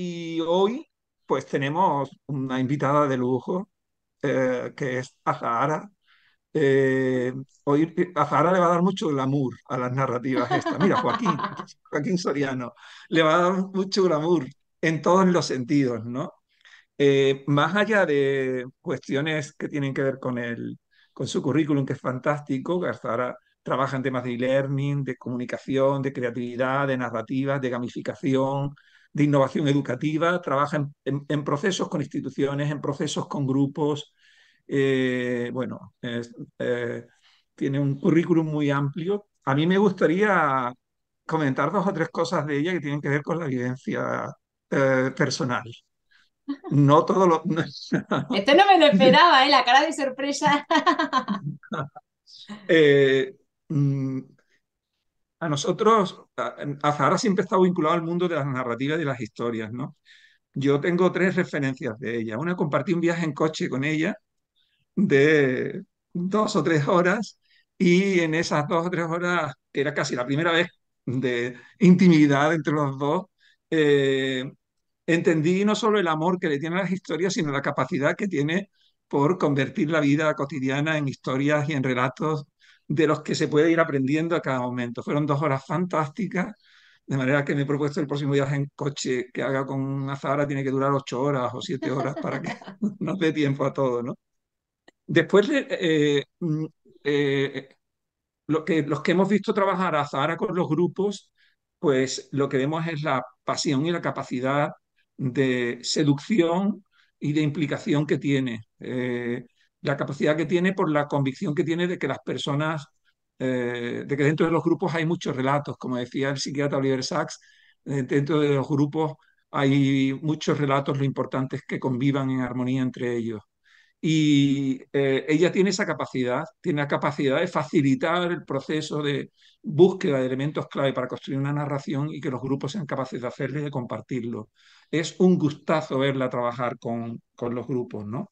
Y hoy, pues tenemos una invitada de lujo, eh, que es Azahara. Eh, hoy le va a dar mucho glamour a las narrativas estas. Mira, Joaquín, Joaquín Soriano, le va a dar mucho glamour en todos los sentidos, ¿no? Eh, más allá de cuestiones que tienen que ver con, el, con su currículum, que es fantástico, Azahara trabaja en temas de e-learning, de comunicación, de creatividad, de narrativas, de gamificación, de innovación educativa, trabaja en, procesos con instituciones, en procesos con grupos. Eh, bueno, eh, tiene un currículum muy amplio. A mí me gustaría comentar dos o tres cosas de ella que tienen que ver con la vivencia eh, personal. No todo lo. Esto no me lo esperaba, la cara de sorpresa. Mm, a nosotros, Azahara siempre ha estado vinculado al mundo de las narrativas y de las historias, ¿no? Yo tengo tres referencias de ella. Una, compartí un viaje en coche con ella de dos o tres horas y en esas dos o tres horas, que era casi la primera vez de intimidad entre los dos, eh, entendí no solo el amor que le tiene a las historias, sino la capacidad que tiene por convertir la vida cotidiana en historias y en relatos de los que se puede ir aprendiendo a cada momento. Fueron dos horas fantásticas, de manera que me he propuesto el próximo viaje en coche que haga con Azahara tiene que durar ocho horas o siete horas para que nos dé tiempo a todo, ¿no? Después, eh, mm, eh, lo que, los que hemos visto trabajar a Zahara con los grupos, pues lo que vemos es la pasión y la capacidad de seducción y de implicación que tiene. Eh, la capacidad que tiene por la convicción que tiene de que las personas, eh, de que dentro de los grupos hay muchos relatos, como decía el psiquiatra Oliver Sachs eh, dentro de los grupos hay muchos relatos, lo importante es que convivan en armonía entre ellos. Y eh, ella tiene esa capacidad, tiene la capacidad de facilitar el proceso de búsqueda de elementos clave para construir una narración y que los grupos sean capaces de hacerlo y de compartirlo. Es un gustazo verla trabajar con, con los grupos, ¿no?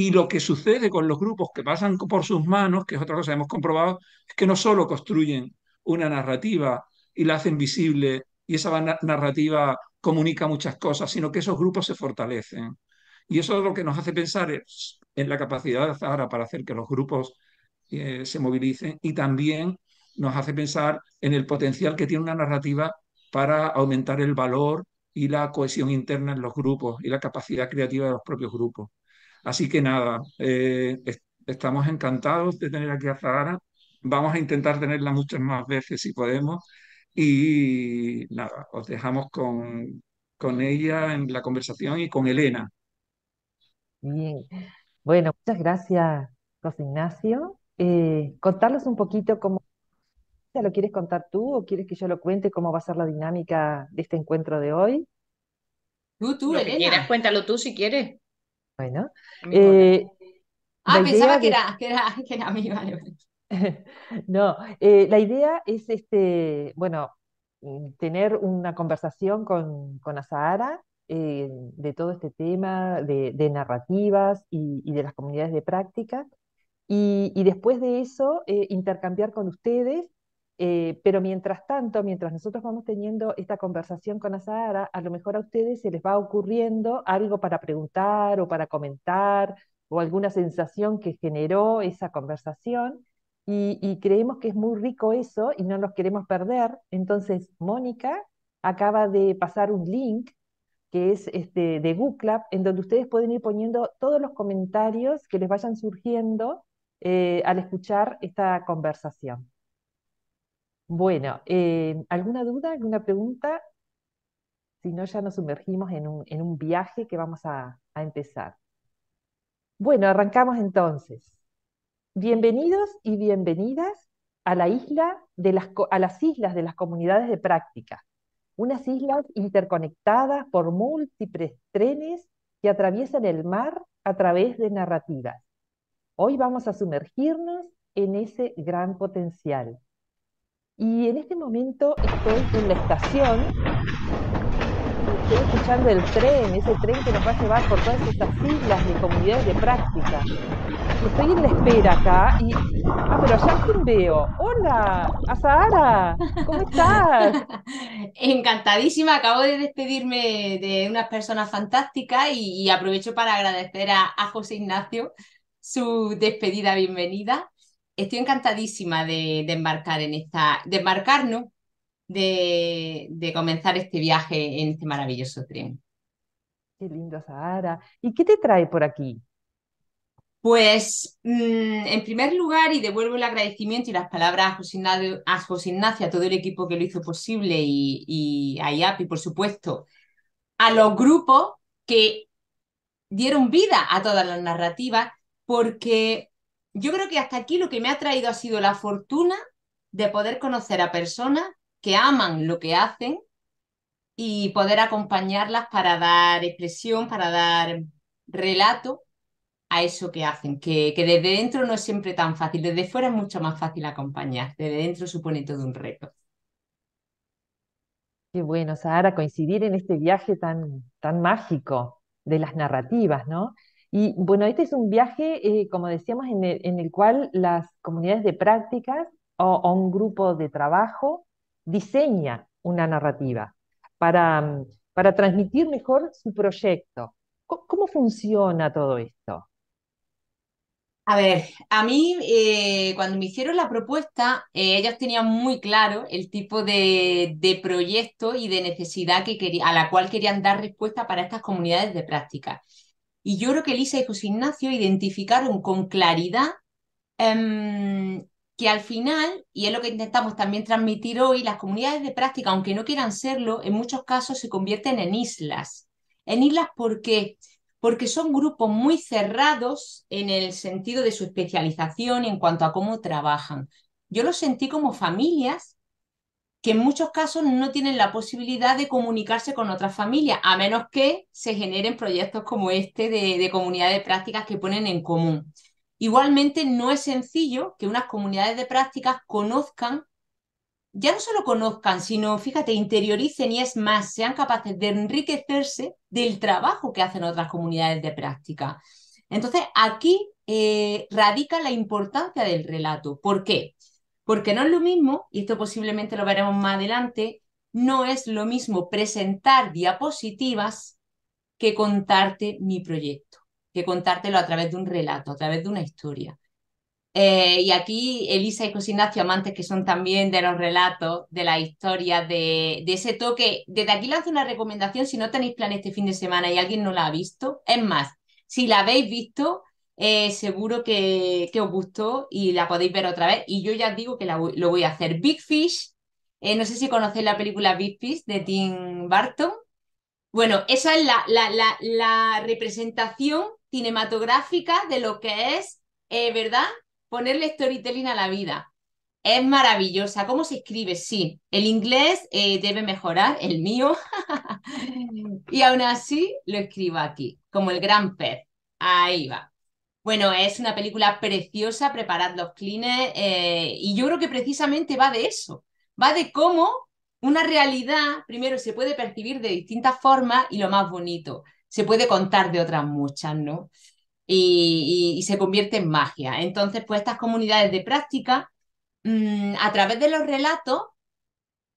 Y lo que sucede con los grupos que pasan por sus manos, que es otra cosa que hemos comprobado, es que no solo construyen una narrativa y la hacen visible y esa narrativa comunica muchas cosas, sino que esos grupos se fortalecen. Y eso es lo que nos hace pensar en la capacidad de Zahara para hacer que los grupos eh, se movilicen y también nos hace pensar en el potencial que tiene una narrativa para aumentar el valor y la cohesión interna en los grupos y la capacidad creativa de los propios grupos. Así que nada, eh, estamos encantados de tener aquí a Zahara. Vamos a intentar tenerla muchas más veces si podemos. Y nada, os dejamos con, ella en la conversación y con Elena. Bien. Bueno, muchas gracias, José Ignacio. Eh, un poquito cómo lo quieres contar tú o quieres que yo lo cuente cómo va a ser la dinámica de este encuentro de hoy. Tú, tú, Elena. cuéntalo tú si quieres. Bueno. Eh, ah, pensaba que, era, que, era, no, eh, la idea es, este, bueno, tener una conversación con, con Asahara eh, de todo este tema de, narrativas y, de las comunidades de práctica. y después de eso, intercambiar con ustedes eh, pero mientras tanto, mientras nosotros vamos teniendo esta conversación con Azahara, a lo mejor a ustedes se les va ocurriendo algo para preguntar o para comentar o alguna sensación que generó esa conversación y, creemos que es muy rico eso y no nos queremos perder. Entonces, Mónica acaba de pasar un link que es este, de Google en donde ustedes pueden ir poniendo todos los comentarios que les vayan surgiendo eh, al escuchar esta conversación. Bueno, eh, ¿alguna duda, alguna pregunta? Si no, ya nos sumergimos en un, viaje que vamos a, empezar. Bueno, arrancamos entonces. Bienvenidos y bienvenidas a, la isla a las islas de las comunidades de práctica, unas islas interconectadas por múltiples trenes que atraviesan el mar a través de narrativas. Hoy vamos a sumergirnos en ese gran potencial y en este momento estoy en la estación, estoy escuchando el tren, ese tren que nos va a llevar por todas estas islas de comunidades de práctica. Estoy en la espera acá y. Ah, pero allá quién veo. ¡Hola! ¡A ¿Cómo estás? Encantadísima, acabo de despedirme de unas personas fantásticas y, aprovecho para agradecer a José Ignacio su despedida bienvenida estoy encantadísima de, embarcar en esta, de embarcarnos, de, comenzar este viaje en este maravilloso tren. Qué lindo, Sahara. ¿Y qué te trae por aquí? Pues, mm, en primer lugar, y devuelvo el agradecimiento y las palabras a José Ignacio, a, todo el equipo que lo hizo posible y, y a IAPI, por supuesto, a los grupos que dieron vida a todas las narrativas, porque yo creo que hasta aquí lo que me ha traído ha sido la fortuna de poder conocer a personas que aman lo que hacen y poder acompañarlas para dar expresión, para dar relato a eso que hacen, que, que desde dentro no es siempre tan fácil, desde fuera es mucho más fácil acompañar, desde dentro supone todo un reto. Qué bueno, Sara coincidir en este viaje tan, tan mágico de las narrativas, ¿no? Y bueno, este es un viaje, eh, como decíamos, en el, cual las comunidades de prácticas o, un grupo de trabajo diseña una narrativa para, mm, transmitir mejor su proyecto. ¿Cómo, funciona todo esto? A ver, a mí eh, cuando me hicieron la propuesta, eh, ellas tenían muy claro el tipo de, proyecto y de necesidad que a la cual querían dar respuesta para estas comunidades de prácticas. Y yo creo que Elisa y José Ignacio identificaron con claridad em, que al final, y es lo que intentamos también transmitir hoy, las comunidades de práctica, aunque no quieran serlo, en muchos casos se convierten en islas. En islas por qué? porque son grupos muy cerrados en el sentido de su especialización en cuanto a cómo trabajan. Yo los sentí como familias que en muchos casos no tienen la posibilidad de comunicarse con otras familias, a menos que se generen proyectos como este de, comunidades de prácticas que ponen en común. Igualmente, no es sencillo que unas comunidades de prácticas conozcan, ya no solo conozcan, sino, fíjate, interioricen y es más, sean capaces de enriquecerse del trabajo que hacen otras comunidades de práctica. Entonces, aquí eh, radica la importancia del relato. ¿Por qué? Porque no es lo mismo, y esto posiblemente lo veremos más adelante, no es lo mismo presentar diapositivas que contarte mi proyecto, que contártelo a través de un relato, a través de una historia. Eh, y aquí Elisa y José amantes que son también de los relatos, de la historia, de, ese toque. Desde aquí lanzo una recomendación, si no tenéis plan este fin de semana y alguien no la ha visto, es más, si la habéis visto, eh, seguro que, os gustó y la podéis ver otra vez. Y yo ya digo que lo voy a hacer. Big Fish, eh, no sé si conocéis la película Big Fish de Tim Burton. Bueno, esa es la, la, representación cinematográfica de lo que es, eh, ¿verdad? Ponerle storytelling a la vida. Es maravillosa. ¿Cómo se escribe? Sí, el inglés debe mejorar, el mío. y aún así lo escribo aquí, como el gran pez. Ahí va. Bueno, es una película preciosa, preparad los cleaners, eh, y yo creo que precisamente va de eso, va de cómo una realidad primero se puede percibir de distintas formas y lo más bonito, se puede contar de otras muchas, ¿no? Y, se convierte en magia. Entonces, pues estas comunidades de práctica, mm, a través de los relatos,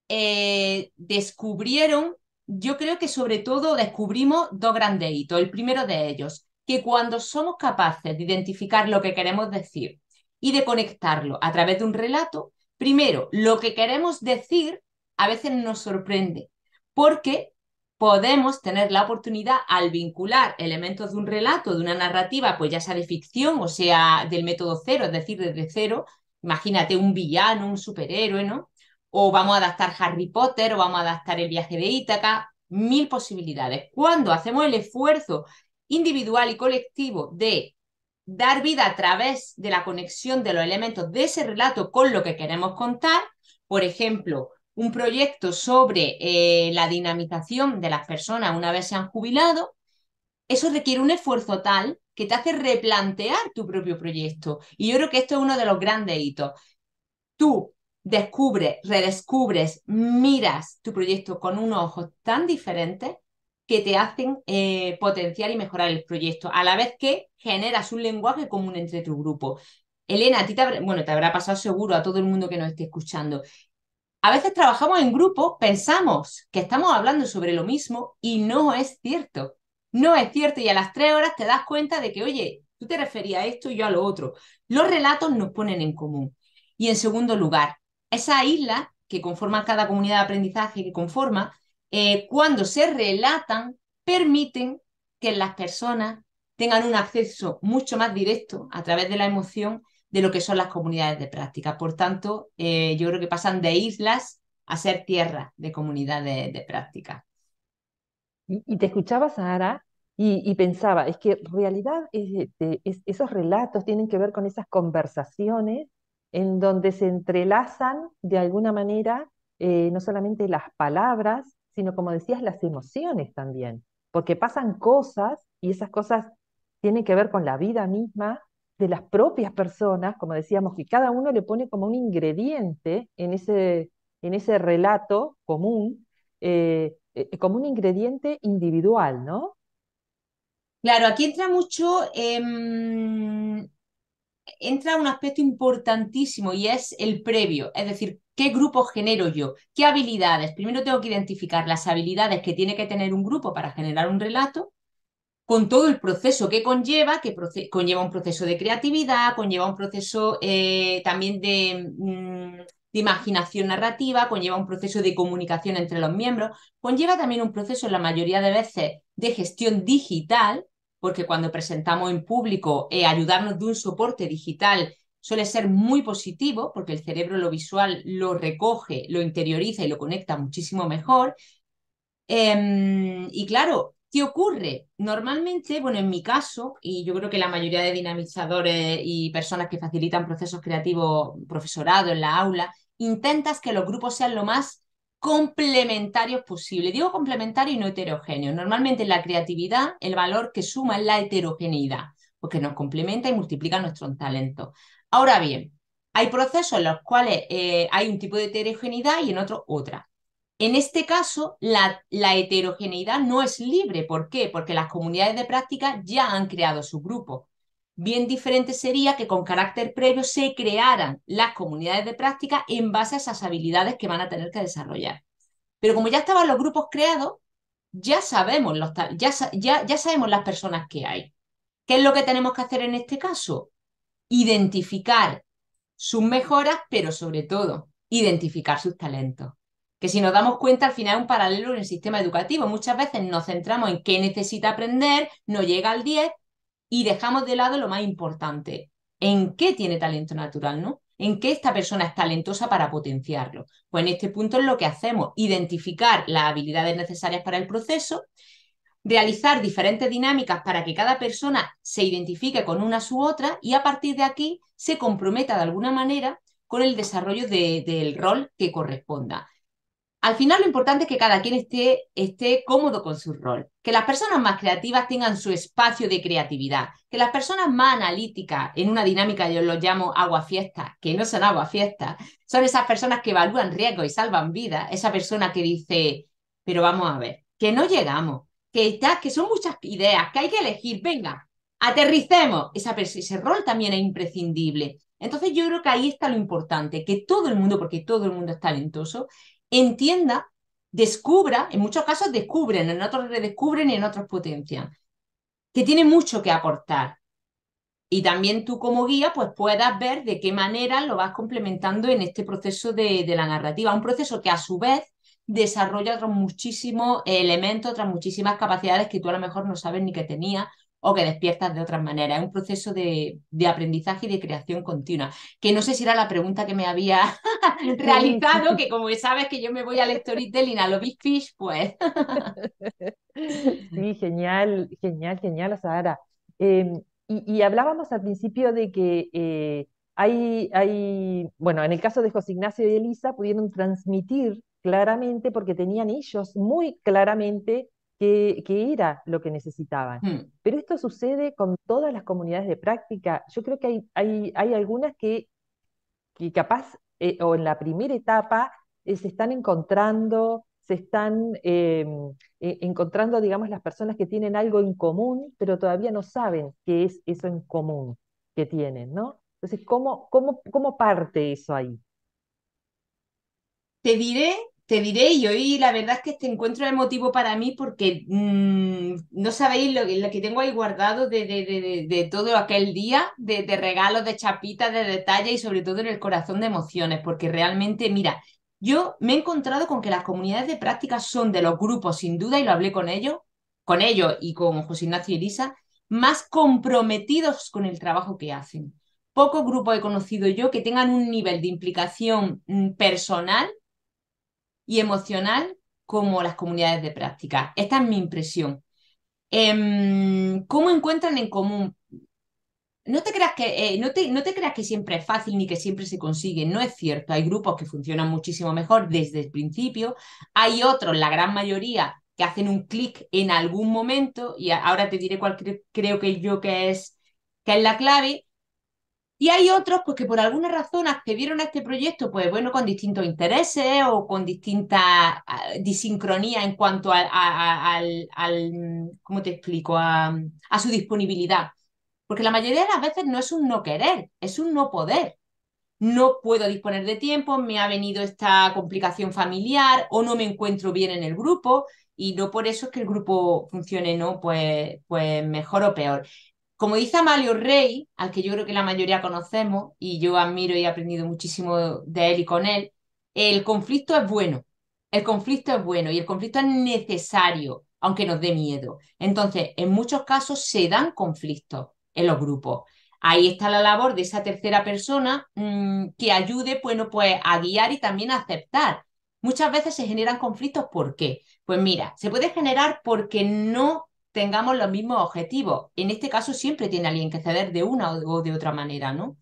eh, descubrieron, yo creo que sobre todo descubrimos dos grandes hitos. El primero de ellos, cuando somos capaces de identificar lo que queremos decir y de conectarlo a través de un relato, primero, lo que queremos decir a veces nos sorprende, porque podemos tener la oportunidad al vincular elementos de un relato, de una narrativa, pues ya sea de ficción o sea del método cero, es decir, desde cero, imagínate un villano, un superhéroe, ¿no? O vamos a adaptar Harry Potter, o vamos a adaptar el viaje de Ítaca, mil posibilidades. Cuando hacemos el esfuerzo individual y colectivo de dar vida a través de la conexión de los elementos de ese relato con lo que queremos contar. Por ejemplo, un proyecto sobre eh, la dinamización de las personas una vez se han jubilado, eso requiere un esfuerzo tal que te hace replantear tu propio proyecto. Y yo creo que esto es uno de los grandes hitos. Tú descubres, redescubres, miras tu proyecto con unos ojos tan diferentes que te hacen eh, potenciar y mejorar el proyecto, a la vez que generas un lenguaje común entre tu grupo. Elena, a ti te, habrá, bueno, te habrá pasado seguro a todo el mundo que nos esté escuchando. A veces trabajamos en grupo, pensamos que estamos hablando sobre lo mismo y no es cierto. No es cierto y a las tres horas te das cuenta de que, oye, tú te referías a esto y yo a lo otro. Los relatos nos ponen en común. Y en segundo lugar, esa isla que conforma cada comunidad de aprendizaje que conforma, eh, cuando se relatan, permiten que las personas tengan un acceso mucho más directo a través de la emoción de lo que son las comunidades de práctica. Por tanto, eh, yo creo que pasan de islas a ser tierras de comunidades de, práctica. Y, te escuchaba, Sara, y, pensaba, es que realidad esos relatos tienen que ver con esas conversaciones en donde se entrelazan de alguna manera eh, no solamente las palabras, sino como decías, las emociones también, porque pasan cosas y esas cosas tienen que ver con la vida misma de las propias personas, como decíamos, que cada uno le pone como un ingrediente en ese, en ese relato común, eh, eh, como un ingrediente individual, ¿no? Claro, aquí entra mucho, em, entra un aspecto importantísimo y es el previo, es decir, ¿Qué grupo genero yo? ¿Qué habilidades? Primero tengo que identificar las habilidades que tiene que tener un grupo para generar un relato, con todo el proceso que conlleva, que conlleva un proceso de creatividad, conlleva un proceso eh, también mm, de, imaginación narrativa, conlleva un proceso de comunicación entre los miembros, conlleva también un proceso, la mayoría de veces, de gestión digital, porque cuando presentamos en público, eh, ayudarnos de un soporte digital suele ser muy positivo porque el cerebro lo visual lo recoge, lo interioriza y lo conecta muchísimo mejor. Em, y claro, ¿qué ocurre? Normalmente, bueno, en mi caso, y yo creo que la mayoría de dinamizadores y personas que facilitan procesos creativos, profesorado en la aula, intentas que los grupos sean lo más complementarios posible. Digo complementario y no heterogéneo. Normalmente en la creatividad el valor que suma es la heterogeneidad porque nos complementa y multiplica nuestros talentos. Ahora bien, hay procesos en los cuales eh, hay un tipo de heterogeneidad y en otro otra. En este caso, la, heterogeneidad no es libre. ¿Por qué? Porque las comunidades de práctica ya han creado su grupo. Bien diferente sería que con carácter previo se crearan las comunidades de práctica en base a esas habilidades que van a tener que desarrollar. Pero como ya estaban los grupos creados, ya sabemos, los, ya sabemos las personas que hay. ¿Qué es lo que tenemos que hacer en este caso? identificar sus mejoras, pero sobre todo identificar sus talentos. Que si nos damos cuenta, al final es un paralelo en el sistema educativo. Muchas veces nos centramos en qué necesita aprender, no llega al 10 y dejamos de lado lo más importante, en qué tiene talento natural, ¿no? en qué esta persona es talentosa para potenciarlo. Pues en este punto es lo que hacemos, identificar las habilidades necesarias para el proceso realizar diferentes dinámicas para que cada persona se identifique con una su otra y a partir de aquí se comprometa de alguna manera con el desarrollo del rol que corresponda. Al final lo importante es que cada quien esté, esté cómodo con su rol, que las personas más creativas tengan su espacio de creatividad, que las personas más analíticas, en una dinámica yo lo llamo agua fiesta, que no son agua fiesta, son esas personas que evalúan riesgos y salvan vidas, esa persona que dice, pero vamos a ver, que no llegamos, que que son muchas ideas, que hay que elegir, venga, aterricemos. ese rol también es imprescindible. Entonces yo creo que ahí está lo importante, que todo el mundo, porque todo el mundo es talentoso, entienda, descubra, en muchos casos descubren, en otros redescubren y en otros potencian, que tiene mucho que aportar. Y también tú como guía pues puedas ver de qué manera lo vas complementando en este proceso de la narrativa, un proceso que a su vez desarrolla otros muchísimos elementos, otras muchísimas capacidades que tú a lo mejor no sabes ni que tenías o que despiertas de otra manera, Es un proceso de, aprendizaje y de creación continua. Que no sé si era la pregunta que me había realizado, que como sabes que yo me voy al storytelling, a lo Big Fish, pues. sí, genial, genial, genial, Sara. Em, y, hablábamos al principio de que eh, hay, hay, bueno, en el caso de José Ignacio y Elisa pudieron transmitir claramente, porque tenían ellos muy claramente que era lo que necesitaban. Hmm. Pero esto sucede con todas las comunidades de práctica. Yo creo que hay, hay, hay algunas que, capaz, eh, o en la primera etapa, eh, se están encontrando, se están em, e, encontrando, digamos, las personas que tienen algo en común, pero todavía no saben qué es eso en común que tienen, ¿no? Entonces, ¿cómo, cómo, cómo parte eso ahí? Te diré te diré, y hoy la verdad es que este encuentro es emotivo para mí porque mm, no sabéis lo, que tengo ahí guardado de, de, todo aquel día, de, regalos, de chapitas, de detalles y sobre todo en el corazón de emociones, porque realmente, mira, yo me he encontrado con que las comunidades de práctica son de los grupos, sin duda, y lo hablé con ellos, con ellos y con José Ignacio y Elisa, más comprometidos con el trabajo que hacen. Pocos grupos he conocido yo que tengan un nivel de implicación mm, personal y emocional como las comunidades de práctica. Esta es mi impresión. Em, ¿Cómo encuentran en común? No te, creas que, eh, no, te, no te creas que siempre es fácil ni que siempre se consigue, no es cierto. Hay grupos que funcionan muchísimo mejor desde el principio, hay otros, la gran mayoría, que hacen un clic en algún momento, y ahora te diré cuál creo que yo que es, que es la clave, y hay otros pues, que por alguna razón accedieron a este proyecto, pues bueno, con distintos intereses o con distinta ah, disincronía en cuanto a, al, ¿cómo te explico?, a, su disponibilidad. Porque la mayoría de las veces no es un no querer, es un no poder no puedo disponer de tiempo, me ha venido esta complicación familiar o no me encuentro bien en el grupo y no por eso es que el grupo funcione no pues, pues mejor o peor. Como dice Amalio Rey, al que yo creo que la mayoría conocemos y yo admiro y he aprendido muchísimo de él y con él, el conflicto es bueno, el conflicto es bueno y el conflicto es necesario, aunque nos dé miedo. Entonces, en muchos casos se dan conflictos en los grupos. Ahí está la labor de esa tercera persona mm, que ayude, bueno, pues a guiar y también a aceptar. Muchas veces se generan conflictos, ¿por qué? Pues mira, se puede generar porque no tengamos los mismos objetivos. En este caso siempre tiene alguien que ceder de una o de otra manera, ¿no?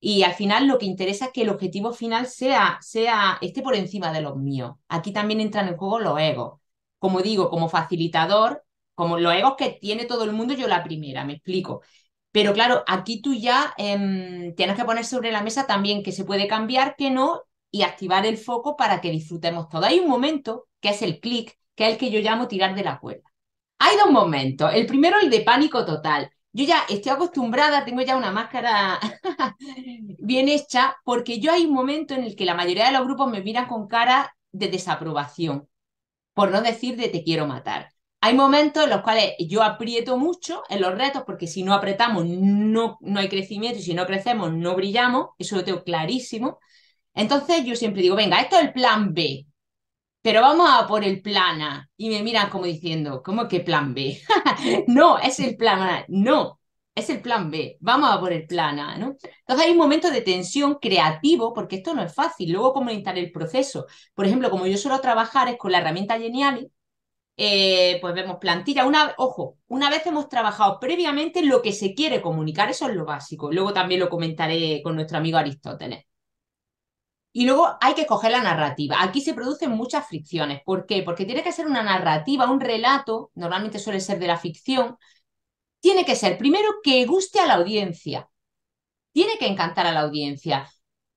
Y al final lo que interesa es que el objetivo final sea, sea esté por encima de los míos. Aquí también entran en juego los egos. Como digo, como facilitador, como los egos que tiene todo el mundo, yo la primera, me explico. Pero claro, aquí tú ya em, tienes que poner sobre la mesa también que se puede cambiar, que no, y activar el foco para que disfrutemos todo. Hay un momento que es el clic, que es el que yo llamo tirar de la cuerda. Hay dos momentos. El primero, el de pánico total. Yo ya estoy acostumbrada, tengo ya una máscara bien hecha, porque yo hay un momento en el que la mayoría de los grupos me miran con cara de desaprobación, por no decir de te quiero matar. Hay momentos en los cuales yo aprieto mucho en los retos, porque si no apretamos no, no hay crecimiento y si no crecemos no brillamos, eso lo tengo clarísimo. Entonces yo siempre digo, venga, esto es el plan B, pero vamos a por el plan A. Y me miran como diciendo, ¿cómo que plan B? no, es el plan A, no, es el plan B, vamos a por el plan A, ¿no? Entonces hay un momento de tensión creativo, porque esto no es fácil, luego comunicar el proceso. Por ejemplo, como yo suelo trabajar es con la herramienta Geniali, eh, pues vemos plantilla. Una, ojo, una vez hemos trabajado previamente lo que se quiere comunicar, eso es lo básico. Luego también lo comentaré con nuestro amigo Aristóteles. Y luego hay que coger la narrativa. Aquí se producen muchas fricciones. ¿Por qué? Porque tiene que ser una narrativa, un relato, normalmente suele ser de la ficción. Tiene que ser, primero, que guste a la audiencia. Tiene que encantar a la audiencia.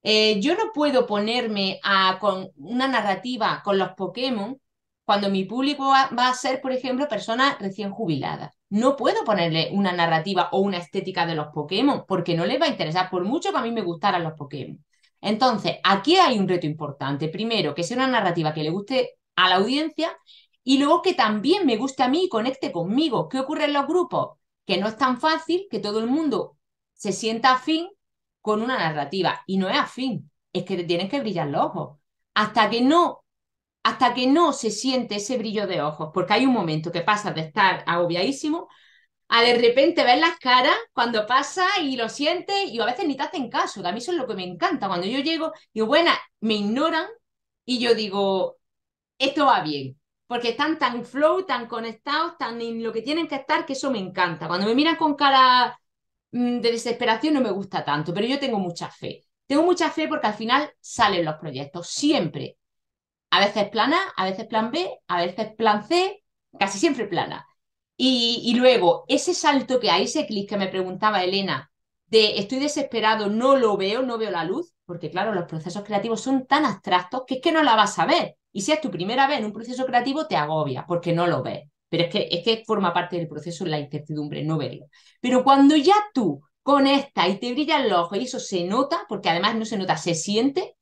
Eh, yo no puedo ponerme a, con una narrativa con los Pokémon cuando mi público va, va a ser, por ejemplo, personas recién jubiladas. No puedo ponerle una narrativa o una estética de los Pokémon porque no les va a interesar, por mucho que a mí me gustaran los Pokémon. Entonces, aquí hay un reto importante. Primero, que sea una narrativa que le guste a la audiencia y luego que también me guste a mí y conecte conmigo. ¿Qué ocurre en los grupos? Que no es tan fácil que todo el mundo se sienta afín con una narrativa y no es afín, es que te tienes que brillar los ojos. Hasta que no hasta que no se siente ese brillo de ojos, porque hay un momento que pasa de estar agobiadísimo a de repente ver las caras cuando pasa y lo sientes y a veces ni te hacen caso, que a mí eso es lo que me encanta. Cuando yo llego, y bueno, me ignoran y yo digo, esto va bien, porque están tan flow, tan conectados, tan en lo que tienen que estar, que eso me encanta. Cuando me miran con cara mm, de desesperación no me gusta tanto, pero yo tengo mucha fe. Tengo mucha fe porque al final salen los proyectos, siempre. A veces plana a veces plan B, a veces plan C, casi siempre plana. Y, luego, ese salto que hay, ese clic que me preguntaba Elena, de estoy desesperado, no lo veo, no veo la luz, porque claro, los procesos creativos son tan abstractos que es que no la vas a ver. Y si es tu primera vez en un proceso creativo, te agobia porque no lo ves. Pero es que, es que forma parte del proceso la incertidumbre, no verlo. Pero cuando ya tú conectas y te brillan los ojos y eso se nota, porque además no se nota, se siente,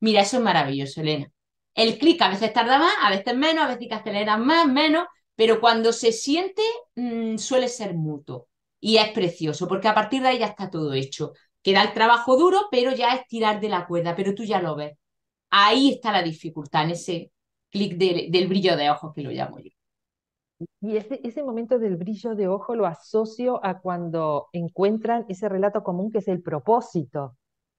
mira, eso es maravilloso, Elena. El clic a veces tarda más, a veces menos, a veces que aceleras más, menos, pero cuando se siente mm, suele ser mutuo y es precioso, porque a partir de ahí ya está todo hecho. Queda el trabajo duro, pero ya es tirar de la cuerda, pero tú ya lo ves. Ahí está la dificultad, en ese clic del brillo de ojo que lo llamo yo. Y ese, momento del brillo de ojo lo asocio a cuando encuentran ese relato común que es el propósito,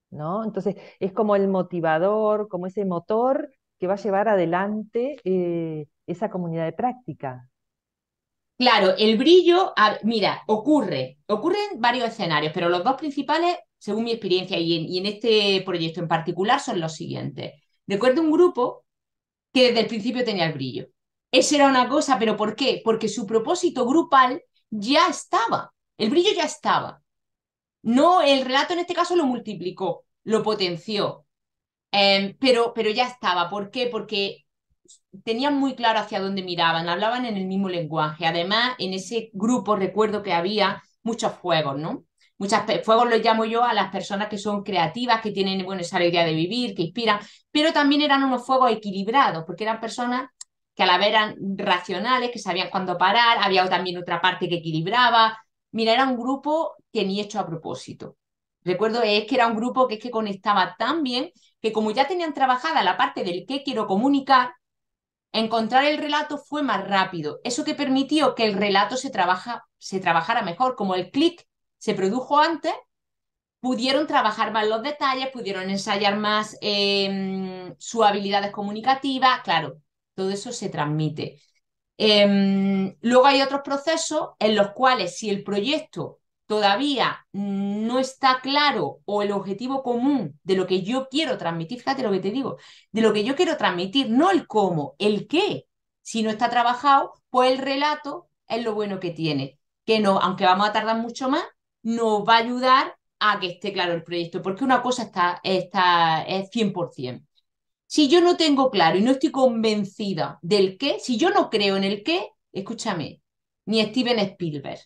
¿no? Entonces es como el motivador, como ese motor que va a llevar adelante eh, esa comunidad de práctica. Claro, el brillo, mira, ocurre, ocurren varios escenarios, pero los dos principales, según mi experiencia y en, este proyecto en particular, son los siguientes. Recuerdo un grupo que desde el principio tenía el brillo. Esa era una cosa, pero ¿por qué? Porque su propósito grupal ya estaba, el brillo ya estaba. No, el relato en este caso lo multiplicó, lo potenció, em, pero, pero ya estaba. ¿Por qué? Porque tenían muy claro hacia dónde miraban, hablaban en el mismo lenguaje. Además, en ese grupo recuerdo que había muchos juegos, ¿no? Muchos fuegos los llamo yo a las personas que son creativas, que tienen bueno, esa alegría de vivir, que inspiran, pero también eran unos fuegos equilibrados, porque eran personas que a la vez eran racionales, que sabían cuándo parar, había también otra parte que equilibraba. Mira, era un grupo que ni hecho a propósito. Recuerdo es que era un grupo que es que conectaba tan bien que como ya tenían trabajada la parte del qué quiero comunicar, encontrar el relato fue más rápido, eso que permitió que el relato se, trabaja, se trabajara mejor, como el clic se produjo antes, pudieron trabajar más los detalles, pudieron ensayar más eh, sus habilidades comunicativas, claro, todo eso se transmite. Em, luego hay otros procesos en los cuales si el proyecto todavía no está claro o el objetivo común de lo que yo quiero transmitir, fíjate lo que te digo, de lo que yo quiero transmitir, no el cómo, el qué. Si no está trabajado, pues el relato es lo bueno que tiene, que no, aunque vamos a tardar mucho más, nos va a ayudar a que esté claro el proyecto, porque una cosa está, está es 100%. Si yo no tengo claro y no estoy convencida del qué, si yo no creo en el qué, escúchame, ni Steven Spielberg,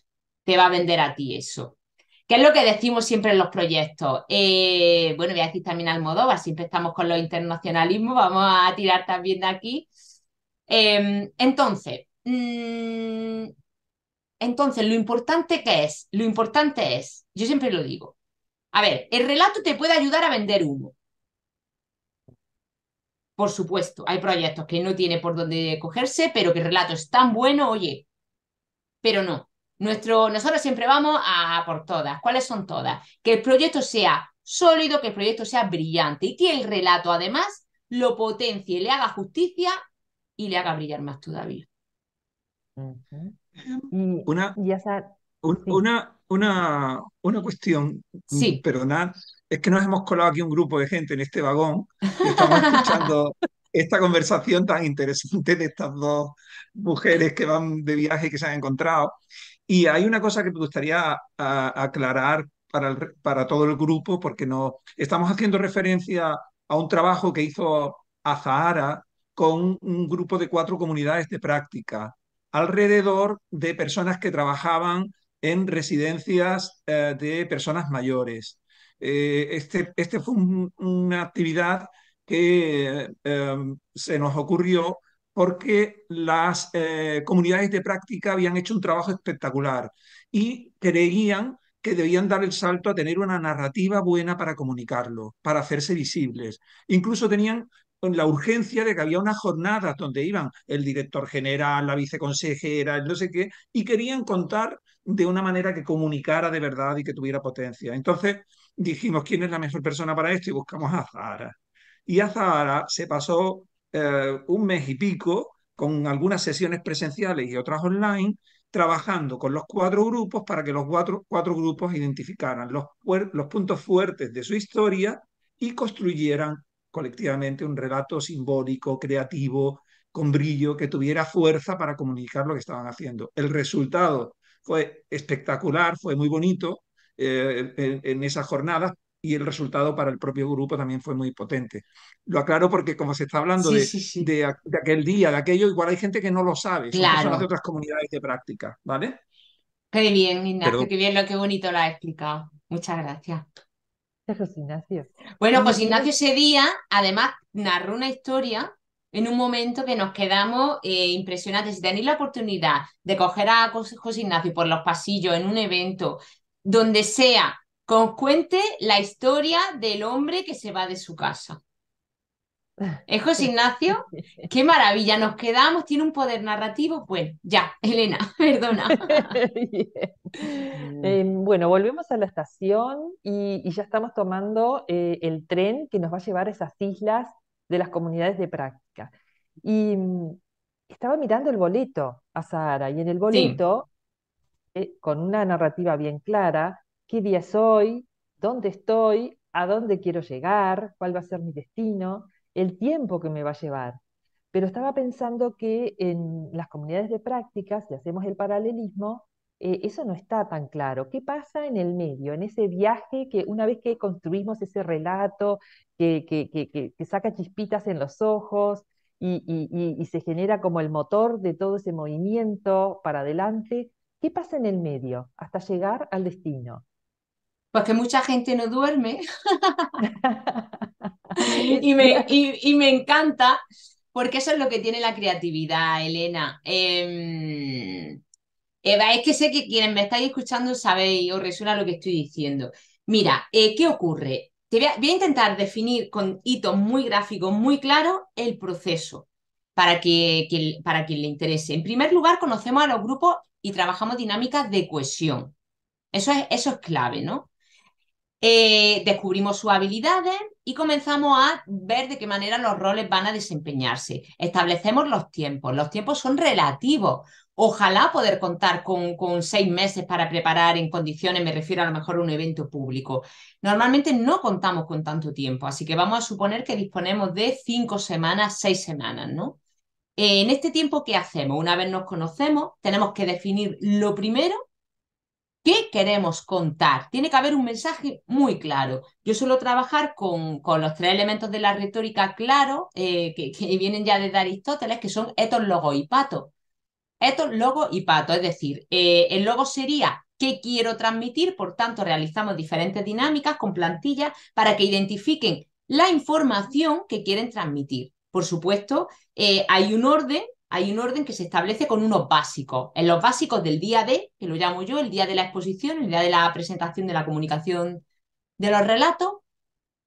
te va a vender a ti eso. ¿Qué es lo que decimos siempre en los proyectos? Eh, bueno, voy a decir también Almodóvar, siempre estamos con los internacionalismos, vamos a tirar también de aquí. Em, entonces, mm, entonces, lo importante que es, lo importante es, yo siempre lo digo, a ver, el relato te puede ayudar a vender humo. Por supuesto, hay proyectos que no tiene por dónde cogerse, pero que el relato es tan bueno, oye, pero no, nuestro, nosotros siempre vamos a por todas. ¿Cuáles son todas? Que el proyecto sea sólido, que el proyecto sea brillante y que el relato además lo potencie, le haga justicia y le haga brillar más todavía. Una, mm, una, una, una cuestión, mm, sí. perdonad, es que nos hemos colado aquí un grupo de gente en este vagón estamos escuchando esta conversación tan interesante de estas dos mujeres que van de viaje y que se han encontrado. Y hay una cosa que me gustaría aclarar para, para todo el grupo, porque no, estamos haciendo referencia a un trabajo que hizo Azahara con un grupo de cuatro comunidades de práctica alrededor de personas que trabajaban en residencias eh, de personas mayores. Esta eh, este, este fue una actividad que eh, se nos ocurrió porque las eh, comunidades de práctica habían hecho un trabajo espectacular y creían que debían dar el salto a tener una narrativa buena para comunicarlo, para hacerse visibles. Incluso tenían la urgencia de que había unas jornadas donde iban el director general, la viceconsejera, el no sé qué, y querían contar de una manera que comunicara de verdad y que tuviera potencia. Entonces dijimos, ¿quién es la mejor persona para esto? Y buscamos a Zahara. Y a Zahara se pasó eh, un mes y pico con algunas sesiones presenciales y otras online, trabajando con los cuatro grupos para que los cuatro, cuatro grupos identificaran los, puntos fuertes de su historia y construyeran colectivamente un relato simbólico, creativo, con brillo, que tuviera fuerza para comunicar lo que estaban haciendo. El resultado fue espectacular, fue muy bonito eh, en, en, esas jornadas, y el resultado para el propio grupo también fue muy potente. Lo aclaro porque como se está hablando de, aquel día, de aquello, igual hay gente que no lo sabe, son claro. otras comunidades de práctica, ¿vale? Qué bien, Ignacio, qué bien, lo que bonito lo ha explicado. Muchas gracias. Gracias, Ignacio. Bueno, pues Ignacio ese día, además, narró una historia en un momento que nos quedamos eh, impresionantes. Si tenéis la oportunidad de coger a José Ignacio por los pasillos en un evento, donde sea, cuente la historia del hombre que se va de su casa. ¿Es José Ignacio? ¡Qué maravilla! Nos quedamos, tiene un poder narrativo. Pues ya, Elena, perdona. Eh, bueno, volvemos a la estación y, ya estamos tomando eh, el tren que nos va a llevar a esas islas de las comunidades de práctica. Y mm, estaba mirando el boleto a Sahara y en el boleto, eh, con una narrativa bien clara, qué día soy, dónde estoy, a dónde quiero llegar, cuál va a ser mi destino, el tiempo que me va a llevar. Pero estaba pensando que en las comunidades de prácticas, si hacemos el paralelismo, eh, eso no está tan claro. ¿Qué pasa en el medio, en ese viaje que una vez que construimos ese relato, que, saca chispitas en los ojos y se genera como el motor de todo ese movimiento para adelante? ¿Qué pasa en el medio hasta llegar al destino? Pues que mucha gente no duerme. y, me, encanta, porque eso es lo que tiene la creatividad, Elena. Em, Eva, es que sé que quienes me estáis escuchando sabéis o resuena lo que estoy diciendo. Mira, eh, ¿qué ocurre? voy, a, intentar definir con hitos muy gráficos, muy claros, el proceso para, para quien le interese. En primer lugar, conocemos a los grupos y trabajamos dinámicas de cohesión. Eso es, eso es clave, ¿no? Eh, descubrimos sus habilidades y comenzamos a ver de qué manera los roles van a desempeñarse. Establecemos los tiempos. Los tiempos son relativos. Ojalá poder contar con, seis meses para preparar en condiciones, me refiero a lo mejor a un evento público. Normalmente no contamos con tanto tiempo, así que vamos a suponer que disponemos de cinco semanas, seis semanas, ¿no? Eh, en este tiempo, ¿qué hacemos? Una vez nos conocemos, tenemos que definir lo primero ¿Qué queremos contar? Tiene que haber un mensaje muy claro. Yo suelo trabajar con, los tres elementos de la retórica claro, eh, que, vienen ya desde Aristóteles, que son etos, logos y pato. Etos, logos y pato, es decir, eh, el logo sería qué quiero transmitir, por tanto realizamos diferentes dinámicas con plantillas para que identifiquen la información que quieren transmitir. Por supuesto, eh, hay un orden hay un orden que se establece con unos básicos. En los básicos del día D, que lo llamo yo, el día de la exposición, el día de la presentación de la comunicación de los relatos,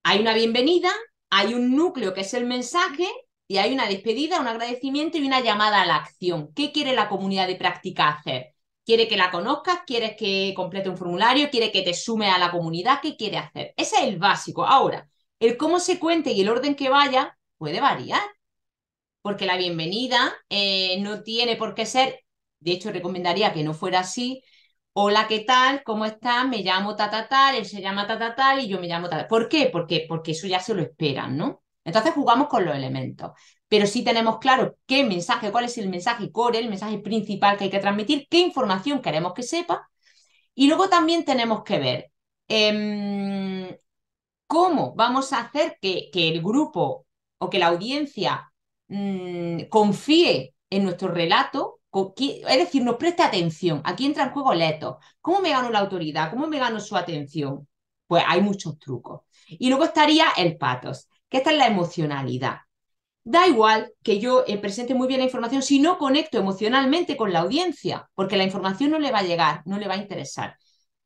hay una bienvenida, hay un núcleo que es el mensaje y hay una despedida, un agradecimiento y una llamada a la acción. ¿Qué quiere la comunidad de práctica hacer? ¿Quiere que la conozcas? ¿Quiere que complete un formulario? ¿Quiere que te sume a la comunidad? ¿Qué quiere hacer? Ese es el básico. Ahora, el cómo se cuente y el orden que vaya puede variar porque la bienvenida eh, no tiene por qué ser, de hecho recomendaría que no fuera así, hola, ¿qué tal? ¿Cómo estás? Me llamo ta, él se llama ta, y yo me llamo tatatal. ¿Por qué? Porque, eso ya se lo esperan, ¿no? Entonces jugamos con los elementos, pero sí tenemos claro qué mensaje, cuál es el mensaje core, el mensaje principal que hay que transmitir, qué información queremos que sepa. Y luego también tenemos que ver em, cómo vamos a hacer que, que el grupo o que la audiencia Mm, confíe en nuestro relato, es decir, nos presta atención. Aquí entra en juego leto, ¿Cómo me gano la autoridad? ¿Cómo me gano su atención? Pues hay muchos trucos. Y luego estaría el patos, que esta es la emocionalidad. Da igual que yo eh, presente muy bien la información si no conecto emocionalmente con la audiencia, porque la información no le va a llegar, no le va a interesar.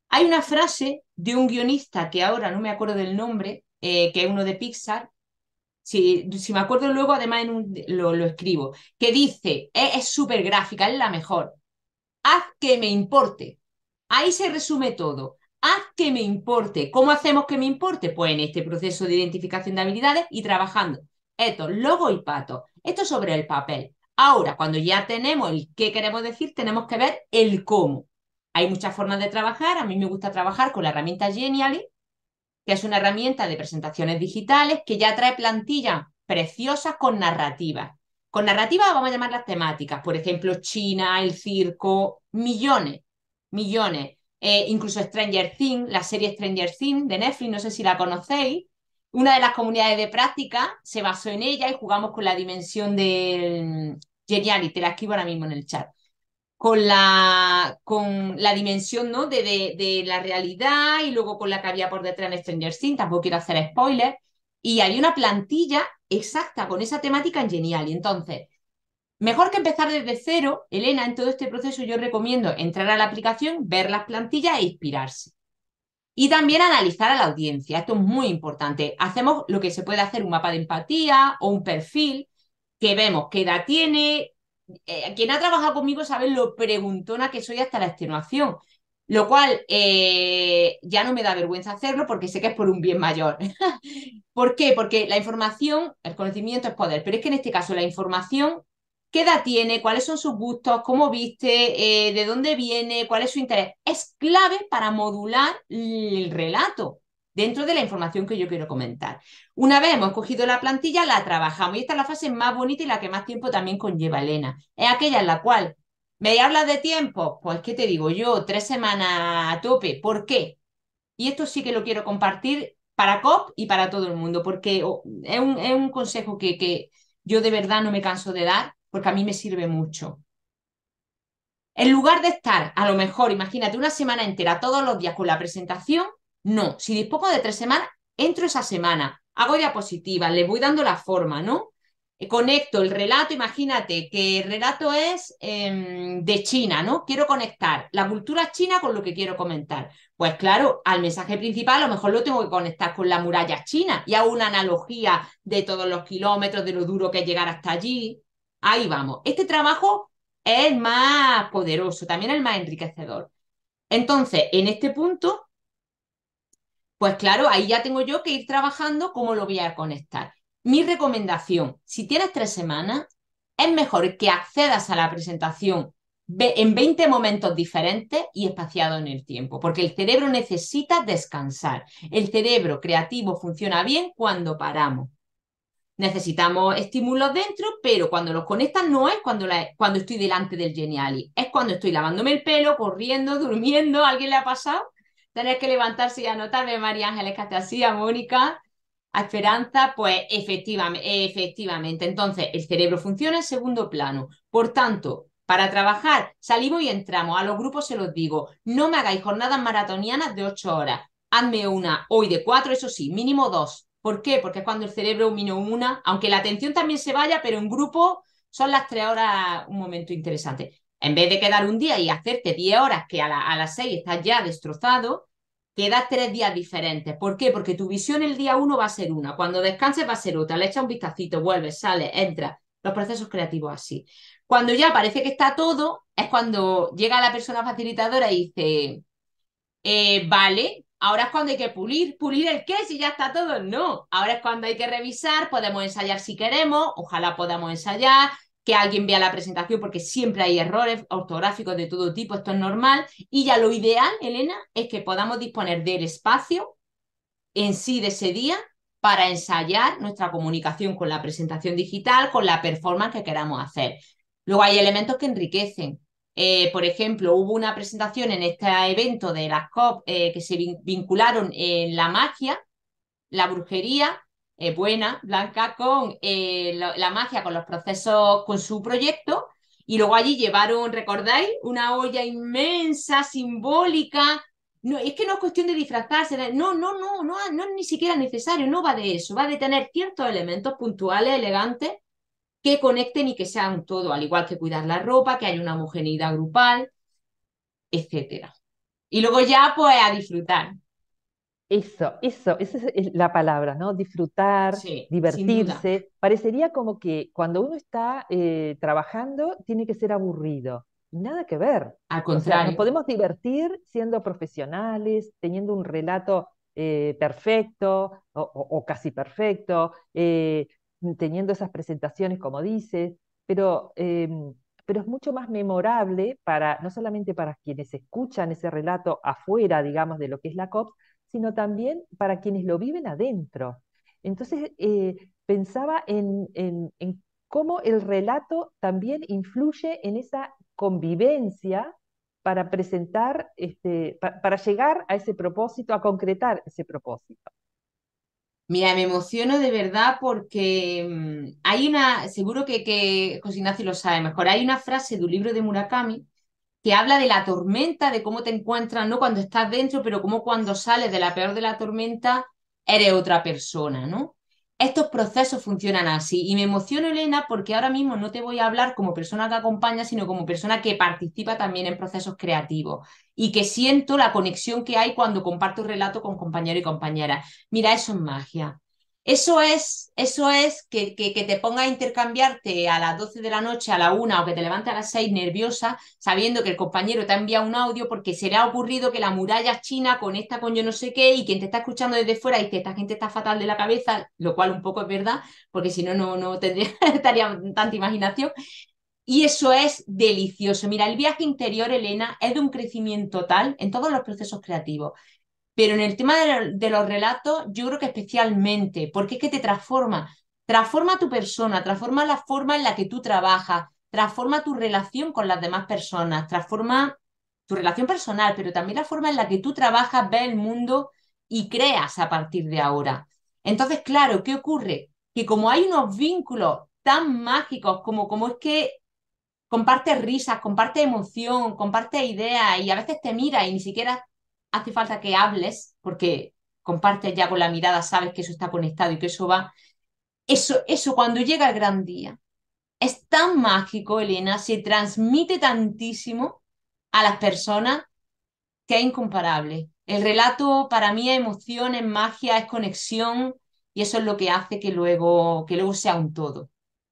Hay una frase de un guionista que ahora no me acuerdo del nombre, eh, que es uno de Pixar, si, me acuerdo luego, además lo, escribo, que dice, eh, es súper gráfica, es la mejor, haz que me importe. Ahí se resume todo. Haz que me importe. ¿Cómo hacemos que me importe? Pues en este proceso de identificación de habilidades y trabajando. Esto, logo y pato. Esto sobre el papel. Ahora, cuando ya tenemos el qué queremos decir, tenemos que ver el cómo. Hay muchas formas de trabajar. A mí me gusta trabajar con la herramienta Genially, que es una herramienta de presentaciones digitales que ya trae plantillas preciosas con narrativas. Con narrativas vamos a llamar las temáticas, por ejemplo, China, el circo, millones, millones. Eh, incluso Stranger Things, la serie Stranger Things de Netflix, no sé si la conocéis. Una de las comunidades de práctica se basó en ella y jugamos con la dimensión del y te la escribo ahora mismo en el chat con la, con la dimensión ¿no? de, de, la realidad y luego con la que había por detrás en Stranger Things, tampoco quiero hacer spoilers, y hay una plantilla exacta con esa temática en Genial. Y entonces, mejor que empezar desde cero, Elena, en todo este proceso yo recomiendo entrar a la aplicación, ver las plantillas e inspirarse. Y también analizar a la audiencia, esto es muy importante. Hacemos lo que se puede hacer, un mapa de empatía o un perfil, que vemos qué edad tiene, eh, quien ha trabajado conmigo sabe lo preguntona que soy hasta la extenuación, lo cual eh, ya no me da vergüenza hacerlo porque sé que es por un bien mayor. ¿Por qué? Porque la información, el conocimiento es poder, pero es que en este caso la información, ¿qué edad tiene? ¿Cuáles son sus gustos? ¿Cómo viste? Eh, ¿De dónde viene? ¿Cuál es su interés? Es clave para modular el relato dentro de la información que yo quiero comentar. Una vez hemos cogido la plantilla, la trabajamos y esta es la fase más bonita y la que más tiempo también conlleva Elena. Es aquella en la cual me hablas de tiempo, pues qué te digo yo, tres semanas a tope. ¿Por qué? Y esto sí que lo quiero compartir para COP y para todo el mundo, porque oh, es un, consejo que, que yo de verdad no me canso de dar, porque a mí me sirve mucho. En lugar de estar, a lo mejor, imagínate, una semana entera todos los días con la presentación, no, si dispongo de tres semanas, entro esa semana, hago diapositivas, le voy dando la forma, ¿no? Eh, conecto el relato, imagínate que el relato es em, de China, ¿no? Quiero conectar la cultura china con lo que quiero comentar. Pues claro, al mensaje principal a lo mejor lo tengo que conectar con la muralla china y hago una analogía de todos los kilómetros, de lo duro que es llegar hasta allí. Ahí vamos. Este trabajo es más poderoso, también el más enriquecedor. Entonces, en este punto pues claro, ahí ya tengo yo que ir trabajando cómo lo voy a conectar. Mi recomendación, si tienes tres semanas, es mejor que accedas a la presentación en 20 momentos diferentes y espaciado en el tiempo, porque el cerebro necesita descansar. El cerebro creativo funciona bien cuando paramos. Necesitamos estímulos dentro, pero cuando los conectas no es cuando, cuando estoy delante del Geniali, es cuando estoy lavándome el pelo, corriendo, durmiendo, alguien le ha pasado tener que levantarse y anotarme María Ángeles a Mónica, a Esperanza, pues efectivamente, efectivamente. Entonces, el cerebro funciona en segundo plano. Por tanto, para trabajar, salimos y entramos. A los grupos se los digo, no me hagáis jornadas maratonianas de ocho horas. Hazme una hoy de cuatro, eso sí, mínimo dos. ¿Por qué? Porque es cuando el cerebro mínimo una, aunque la atención también se vaya, pero en grupo son las tres horas un momento interesante. En vez de quedar un día y hacerte diez horas que a las seis estás ya destrozado, Quedas tres días diferentes. ¿Por qué? Porque tu visión el día uno va a ser una, cuando descanses va a ser otra, le echas un vistacito, vuelves, sales, entras, los procesos creativos así. Cuando ya parece que está todo, es cuando llega la persona facilitadora y dice, eh, vale, ahora es cuando hay que pulir, pulir el qué, si ya está todo, no, ahora es cuando hay que revisar, podemos ensayar si queremos, ojalá podamos ensayar, que alguien vea la presentación, porque siempre hay errores ortográficos de todo tipo, esto es normal. Y ya lo ideal, Elena, es que podamos disponer del espacio en sí de ese día para ensayar nuestra comunicación con la presentación digital, con la performance que queramos hacer. Luego hay elementos que enriquecen. Eh, por ejemplo, hubo una presentación en este evento de las COP eh, que se vincularon en la magia, la brujería buena, Blanca, con eh, la, magia, con los procesos, con su proyecto. Y luego allí llevaron, ¿recordáis? Una olla inmensa, simbólica. No, es que no es cuestión de disfrazarse. No, no, no, no, es ni siquiera necesario. No va de eso. Va de tener ciertos elementos puntuales, elegantes, que conecten y que sean todo, al igual que cuidar la ropa, que haya una homogeneidad grupal, etc. Y luego ya, pues, a disfrutar. Eso, eso, esa es la palabra, ¿no? Disfrutar, divertirse. Parecería como que cuando uno está eh, trabajando tiene que ser aburrido. Nada que ver. Al contrario. nos podemos divertir siendo profesionales, teniendo un relato eh, perfecto o, casi perfecto, eh, teniendo esas presentaciones como dices, pero em, pero es mucho más memorable para no solamente para quienes escuchan ese relato afuera, digamos, de lo que es la COP, sino también para quienes lo viven adentro. Entonces, eh, pensaba en, cómo el relato también influye en esa convivencia para presentar, este, para llegar a ese propósito, a concretar ese propósito. Mira, me emociono de verdad porque mm, hay una, seguro que, que José Ignacio lo sabe mejor, hay una frase de un libro de Murakami que habla de la tormenta, de cómo te encuentras, no cuando estás dentro, pero cómo cuando sales de la peor de la tormenta eres otra persona, ¿no? Estos procesos funcionan así. Y me emociono, Elena, porque ahora mismo no te voy a hablar como persona que acompaña, sino como persona que participa también en procesos creativos y que siento la conexión que hay cuando comparto relato con compañero y compañera. Mira, eso es magia. Eso es, eso es que, que, te ponga a intercambiarte a las 12 de la noche, a la una, o que te levantes a las 6 nerviosa, sabiendo que el compañero te ha enviado un audio porque se le ha ocurrido que la muralla china conecta con yo no sé qué y quien te está escuchando desde fuera y que esta gente está fatal de la cabeza, lo cual un poco es verdad, porque si no, no, no tendría estaría tanta imaginación. Y eso es delicioso. Mira, el viaje interior, Elena, es de un crecimiento tal en todos los procesos creativos. Pero en el tema de, los relatos, yo creo que especialmente, porque es que te transforma, transforma tu persona, transforma la forma en la que tú trabajas, transforma tu relación con las demás personas, transforma tu relación personal, pero también la forma en la que tú trabajas, ves el mundo y creas a partir de ahora. Entonces, claro, ¿qué ocurre? Que como hay unos vínculos tan mágicos, como, como es que compartes risas, compartes emoción, compartes ideas y a veces te miras y ni siquiera hace falta que hables, porque compartes ya con la mirada, sabes que eso está conectado y que eso va. Eso, eso cuando llega el gran día, es tan mágico, Elena, se transmite tantísimo a las personas que es incomparable. El relato para mí es emoción, es magia, es conexión y eso es lo que hace que luego, que luego sea un todo,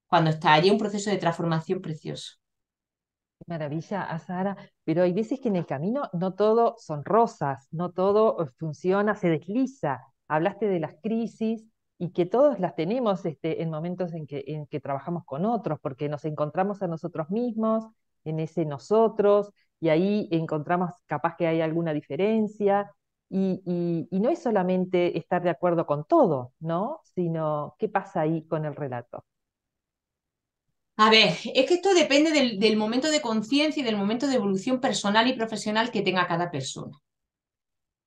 cuando está allí un proceso de transformación precioso maravilla a Sara, pero hay veces que en el camino no todo son rosas, no todo eh, funciona, se desliza. Hablaste de las crisis y que todos las tenemos este, en momentos en que, trabajamos con otros, porque nos encontramos a nosotros mismos, en ese nosotros, y ahí encontramos capaz que hay alguna diferencia. Y, y no es solamente estar de acuerdo con todo, ¿no? Sino qué pasa ahí con el relato. A ver, es que esto depende del, momento de conciencia y del momento de evolución personal y profesional que tenga cada persona.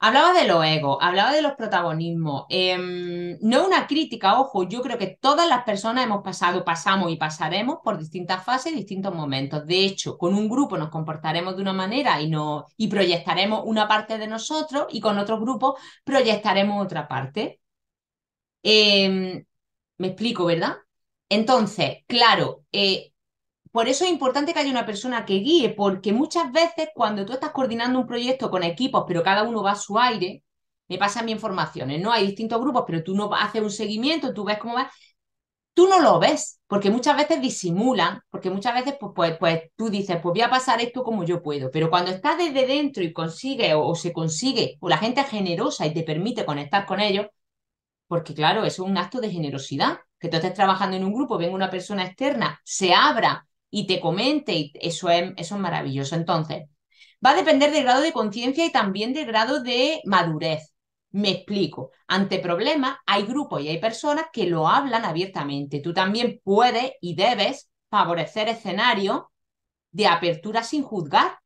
Hablaba de los egos, hablaba de los protagonismos. Eh, no una crítica, ojo, yo creo que todas las personas hemos pasado, pasamos y pasaremos por distintas fases, distintos momentos. De hecho, con un grupo nos comportaremos de una manera y, no, y proyectaremos una parte de nosotros y con otro grupo proyectaremos otra parte. Em, me explico, ¿verdad? Entonces, claro, eh, por eso es importante que haya una persona que guíe, porque muchas veces cuando tú estás coordinando un proyecto con equipos, pero cada uno va a su aire, me pasan mis informaciones ¿no? Hay distintos grupos, pero tú no haces un seguimiento, tú ves cómo va. Tú no lo ves, porque muchas veces disimulan, porque muchas veces pues, pues, pues tú dices, pues voy a pasar esto como yo puedo, pero cuando estás desde dentro y consigue o, o se consigue, o la gente es generosa y te permite conectar con ellos, porque claro, eso es un acto de generosidad, que tú estés trabajando en un grupo, venga una persona externa, se abra y te comente, y eso es, eso es maravilloso. Entonces, va a depender del grado de conciencia y también del grado de madurez. Me explico, ante problemas hay grupos y hay personas que lo hablan abiertamente. Tú también puedes y debes favorecer escenarios de apertura sin juzgar.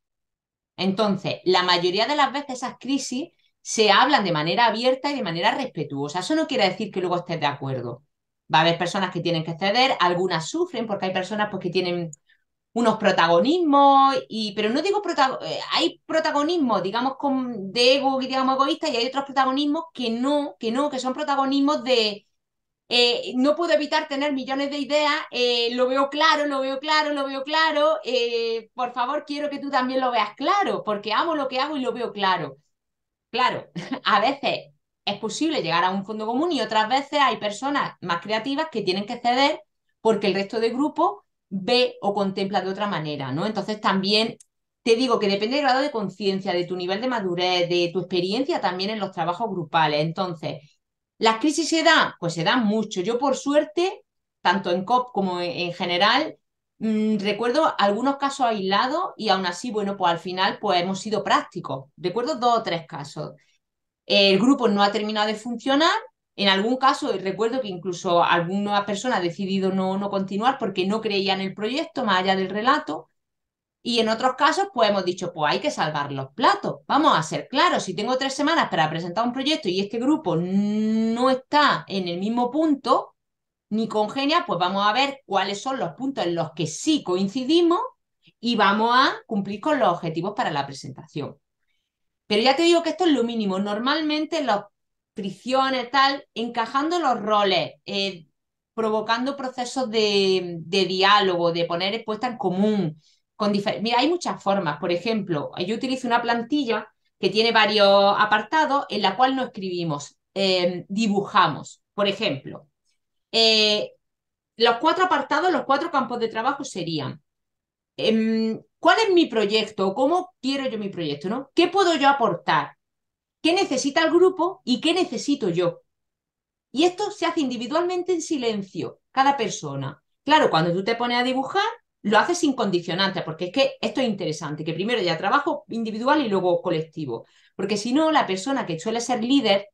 Entonces, la mayoría de las veces esas crisis se hablan de manera abierta y de manera respetuosa. Eso no quiere decir que luego estés de acuerdo, va a haber personas que tienen que ceder, algunas sufren porque hay personas pues, que tienen unos protagonismos, y, pero no digo protagonismo, eh, hay protagonismos, digamos, con, de ego, digamos, egoísta, y hay otros protagonismos que no, que no, que son protagonismos de eh, no puedo evitar tener millones de ideas, eh, lo veo claro, lo veo claro, lo veo claro, por favor quiero que tú también lo veas claro, porque amo lo que hago y lo veo claro. Claro, a veces es posible llegar a un fondo común y otras veces hay personas más creativas que tienen que ceder porque el resto del grupo ve o contempla de otra manera, ¿no? Entonces también te digo que depende del grado de conciencia, de tu nivel de madurez, de tu experiencia también en los trabajos grupales. Entonces, las crisis se dan, pues se dan mucho. Yo por suerte, tanto en COP como en general, mm, recuerdo algunos casos aislados y aún así, bueno, pues al final pues hemos sido prácticos. Recuerdo dos o tres casos el grupo no ha terminado de funcionar. En algún caso, recuerdo que incluso alguna persona ha decidido no, no continuar porque no creía en el proyecto, más allá del relato. Y en otros casos, pues hemos dicho, pues hay que salvar los platos. Vamos a ser claros, si tengo tres semanas para presentar un proyecto y este grupo no está en el mismo punto, ni congenia, pues vamos a ver cuáles son los puntos en los que sí coincidimos y vamos a cumplir con los objetivos para la presentación. Pero ya te digo que esto es lo mínimo. Normalmente las prisiones, tal, encajando los roles, eh, provocando procesos de, diálogo, de poner puesta en común. Mira, hay muchas formas. Por ejemplo, yo utilizo una plantilla que tiene varios apartados en la cual no escribimos, em, dibujamos. Por ejemplo, eh, los cuatro apartados, los cuatro campos de trabajo serían Em, ¿cuál es mi proyecto? ¿Cómo quiero yo mi proyecto? ¿no? ¿Qué puedo yo aportar? ¿Qué necesita el grupo y qué necesito yo? Y esto se hace individualmente en silencio, cada persona. Claro, cuando tú te pones a dibujar, lo haces sin condicionantes, porque es que esto es interesante, que primero ya trabajo individual y luego colectivo. Porque si no, la persona que suele ser líder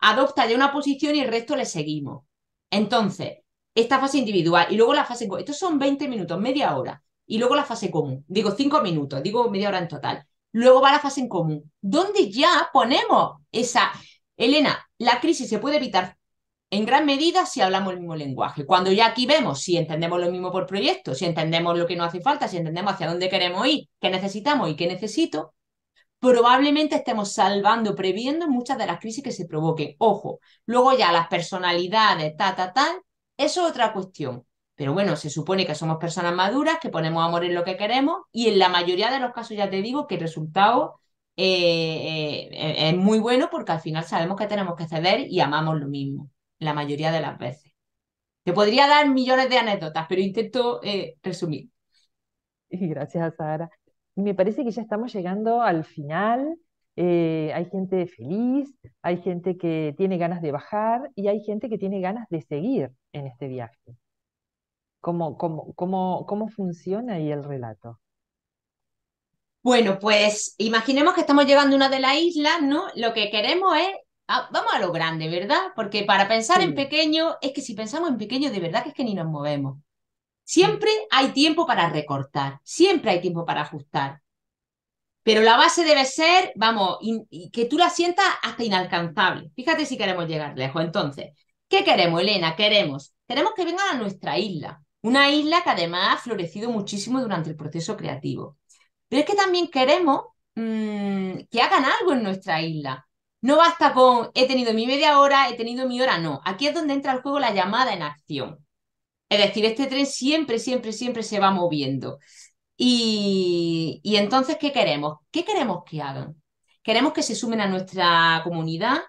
adopta ya una posición y el resto le seguimos. Entonces, esta fase individual y luego la fase... Estos son 20 minutos, media hora y luego la fase común. Digo cinco minutos, digo media hora en total. Luego va la fase en común, donde ya ponemos esa... Elena, la crisis se puede evitar en gran medida si hablamos el mismo lenguaje. Cuando ya aquí vemos si entendemos lo mismo por proyecto, si entendemos lo que nos hace falta, si entendemos hacia dónde queremos ir, qué necesitamos y qué necesito, probablemente estemos salvando, previendo muchas de las crisis que se provoquen. Ojo, luego ya las personalidades, ta, ta, tal, eso es otra cuestión. Pero bueno, se supone que somos personas maduras, que ponemos amor en lo que queremos y en la mayoría de los casos ya te digo que el resultado eh, eh, es muy bueno porque al final sabemos que tenemos que ceder y amamos lo mismo, la mayoría de las veces. Te podría dar millones de anécdotas, pero intento eh, resumir. Gracias, Sara. Me parece que ya estamos llegando al final. hay gente feliz, hay gente que tiene ganas de bajar y hay gente que tiene ganas de seguir en este viaje. ¿Cómo, cómo, cómo, funciona ahí el relato? Bueno, pues imaginemos que estamos llegando a una de las islas, ¿no? Lo que queremos es, ah, vamos a lo grande, ¿verdad? Porque para pensar en pequeño, es que si pensamos en pequeño, de verdad que es que ni nos movemos. Siempre hay tiempo para recortar, siempre hay tiempo para ajustar. Pero la base debe ser, vamos, que tú la sientas hasta inalcanzable. Fíjate si queremos llegar lejos. Entonces, ¿qué queremos, Elena? Queremos, queremos que vengan a nuestra isla. Una isla que además ha florecido muchísimo durante el proceso creativo. Pero es que también queremos mm, que hagan algo en nuestra isla. No basta con he tenido mi media hora, he tenido mi hora, no. Aquí es donde entra el juego la llamada en acción. Es decir, este tren siempre, siempre, siempre se va moviendo. Y, y entonces, ¿qué queremos? ¿Qué queremos que hagan? Queremos que se sumen a nuestra comunidad,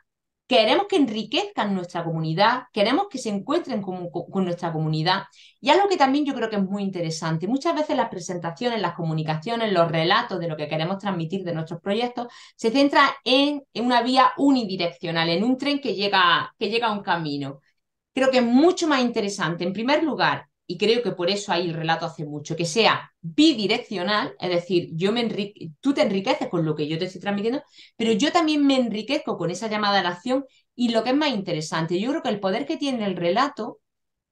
queremos que enriquezcan nuestra comunidad, queremos que se encuentren con, nuestra comunidad. Y algo que también yo creo que es muy interesante, muchas veces las presentaciones, las comunicaciones, los relatos de lo que queremos transmitir de nuestros proyectos se centra en, una vía unidireccional, en un tren que llega, que llega a un camino. Creo que es mucho más interesante, en primer lugar, y creo que por eso ahí el relato hace mucho, que sea bidireccional, es decir, yo me tú te enriqueces con lo que yo te estoy transmitiendo, pero yo también me enriquezco con esa llamada a la acción y lo que es más interesante, yo creo que el poder que tiene el relato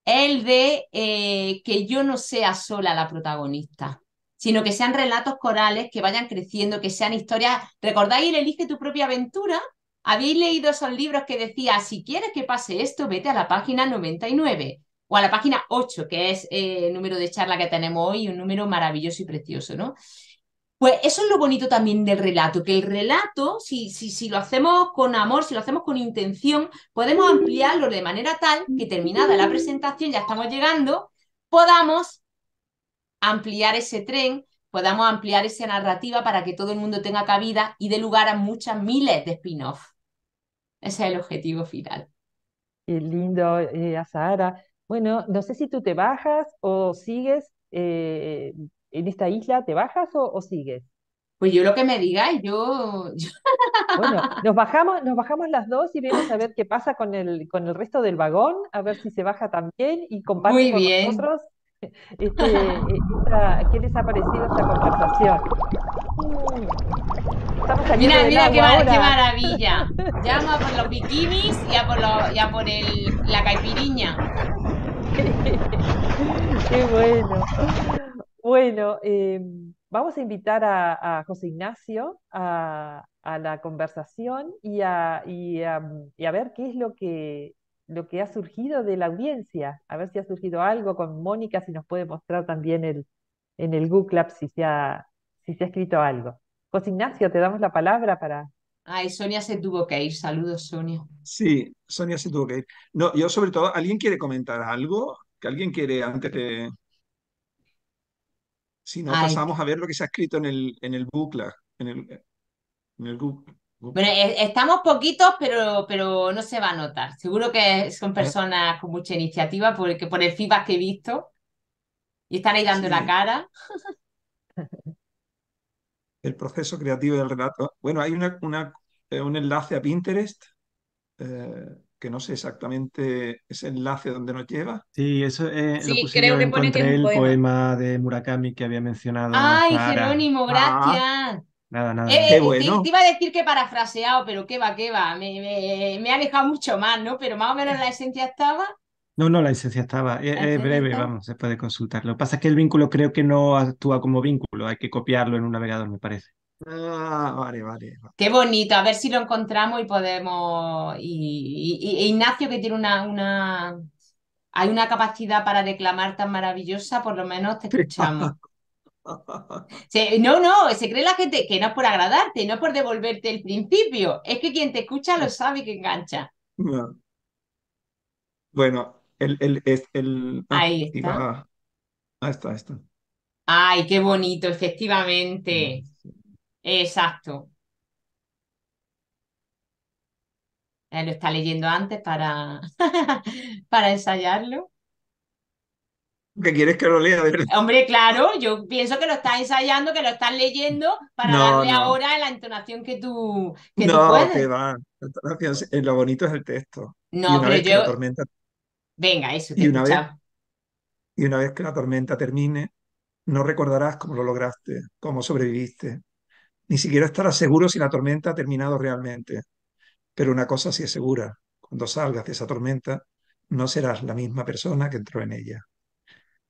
es el de eh, que yo no sea sola la protagonista sino que sean relatos corales que vayan creciendo, que sean historias. ¿Recordáis el Elige tu propia aventura? ¿Habéis leído esos libros que decía, si quieres que pase esto, vete a la página 99? o a la página 8, que es eh, el número de charla que tenemos hoy, un número maravilloso y precioso, ¿no? Pues eso es lo bonito también del relato, que el relato, si, si, si, lo hacemos con amor, si lo hacemos con intención, podemos ampliarlo de manera tal que terminada la presentación, ya estamos llegando, podamos ampliar ese tren, podamos ampliar esa narrativa para que todo el mundo tenga cabida y dé lugar a muchas miles de spin offs Ese es el objetivo final. Qué lindo, eh, bueno, no sé si tú te bajas o sigues eh, en esta isla, ¿te bajas o, sigues? Pues yo lo que me digáis, yo, Bueno, nos bajamos, nos bajamos las dos y vemos a ver qué pasa con el, con el resto del vagón, a ver si se baja también y comparte con nosotros este, eh, esta, qué les ha parecido esta conversación. Mm. mira, mira qué, maravilla. Llamo maravilla. por los bikinis y a por, a por el, la caipiriña. Qué bueno. Bueno, em, vamos a invitar a, José Ignacio a, la conversación y a, ver qué es lo que, lo que ha surgido de la audiencia, a ver si ha surgido algo con Mónica, si nos puede mostrar también el, en el Google Apps si se ha escrito algo. José Ignacio, te damos la palabra para, Ay, Sonia se tuvo que ir. Saludos, Sonia. Sí, Sonia se tuvo que ir. No, yo sobre todo, ¿alguien quiere comentar algo? ¿Que alguien quiere antes de...? Si no, pasamos a ver lo que se ha escrito en el, en el en el, el Bueno, eh, estamos poquitos, pero, pero no se va a notar. Seguro que son ah. personas con mucha iniciativa porque por el feedback que he visto y están ahí dando la cara. el proceso creativo del relato. Bueno, hay una, eh, un enlace a Pinterest, eh, que no sé exactamente ese enlace donde nos lleva. Sí, eso lo creo que el poema. de Murakami que había mencionado. ¡Ay, Jerónimo, ah. gracias! nada, nada. Eh, te, iba a decir que parafraseado, pero qué va, qué va. Me, me, me ha alejado mucho más, ¿no? Pero más o menos la esencia estaba. No, no, la licencia estaba. Es, eh, eh, breve, vamos, se puede consultarlo. Lo que pasa es que el vínculo creo que no actúa como vínculo, hay que copiarlo en un navegador, me parece. Ah, vale, vale. Qué bonito, a ver si lo encontramos y podemos. Y, Ignacio, que tiene una, una, Hay una capacidad para declamar tan maravillosa, por lo menos te escuchamos. no, no, se cree la gente que no es por agradarte, no es por devolverte el principio. Es que quien te escucha lo ah. sabe que engancha. Bueno, el, el, ah, ahí está. Ah, ahí está, ahí está. Ay, qué bonito, efectivamente. Exacto. lo está leyendo antes para, para ensayarlo. ¿Qué quieres que lo lea? Hombre, claro, yo pienso que lo está ensayando, que lo está leyendo para darle ahora la entonación que tú, que no, Que va. Eh, lo bonito es el texto. No, pero yo. Venga, eso y una, vez, y una vez que la tormenta termine, no recordarás cómo lo lograste, cómo sobreviviste. Ni siquiera estarás seguro si la tormenta ha terminado realmente. Pero una cosa sí es segura, cuando salgas de esa tormenta, no serás la misma persona que entró en ella.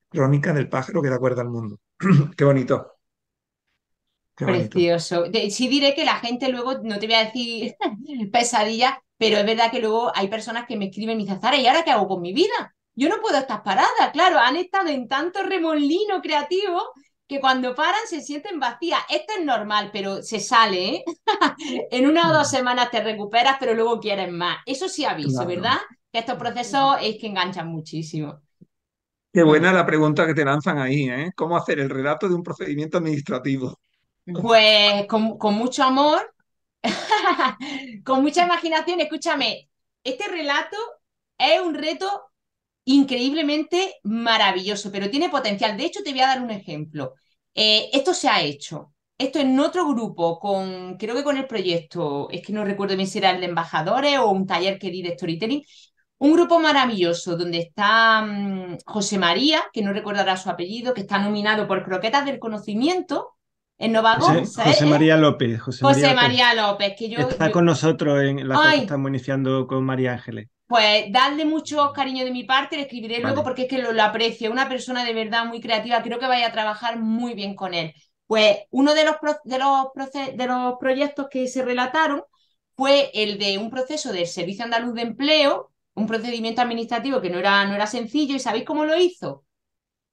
Crónica del pájaro que da cuerda al mundo. Qué bonito. Precioso. Sí diré que la gente luego, no te voy a decir pesadilla, pero es verdad que luego hay personas que me escriben y me Zara, ¿y ahora qué hago con mi vida? Yo no puedo estar parada, claro, han estado en tanto remolino creativo que cuando paran se sienten vacías. Esto es normal, pero se sale, ¿eh? en una o dos semanas te recuperas, pero luego quieres más. Eso sí aviso, ¿verdad? Que estos procesos es que enganchan muchísimo. Qué buena la pregunta que te lanzan ahí, ¿eh? ¿Cómo hacer el relato de un procedimiento administrativo? Pues con, con mucho amor, con mucha imaginación, escúchame, este relato es un reto increíblemente maravilloso, pero tiene potencial. De hecho, te voy a dar un ejemplo. Eh, esto se ha hecho. Esto en otro grupo, con, creo que con el proyecto, es que no recuerdo bien si era el de embajadores o un taller que di de storytelling, un grupo maravilloso donde está mm, José María, que no recordará su apellido, que está nominado por Croquetas del Conocimiento, en ¿Eh? José, María López. José, María, López. que yo está con nosotros en la que estamos iniciando con María Ángeles. Pues darle mucho cariño de mi parte, le escribiré luego porque es que lo, lo aprecio. Una persona de verdad muy creativa, creo que vaya a trabajar muy bien con él. Pues uno de los, de los, de los proyectos que se relataron fue el de un proceso del Servicio Andaluz de Empleo, un procedimiento administrativo que no era, no era sencillo, y ¿sabéis cómo lo hizo?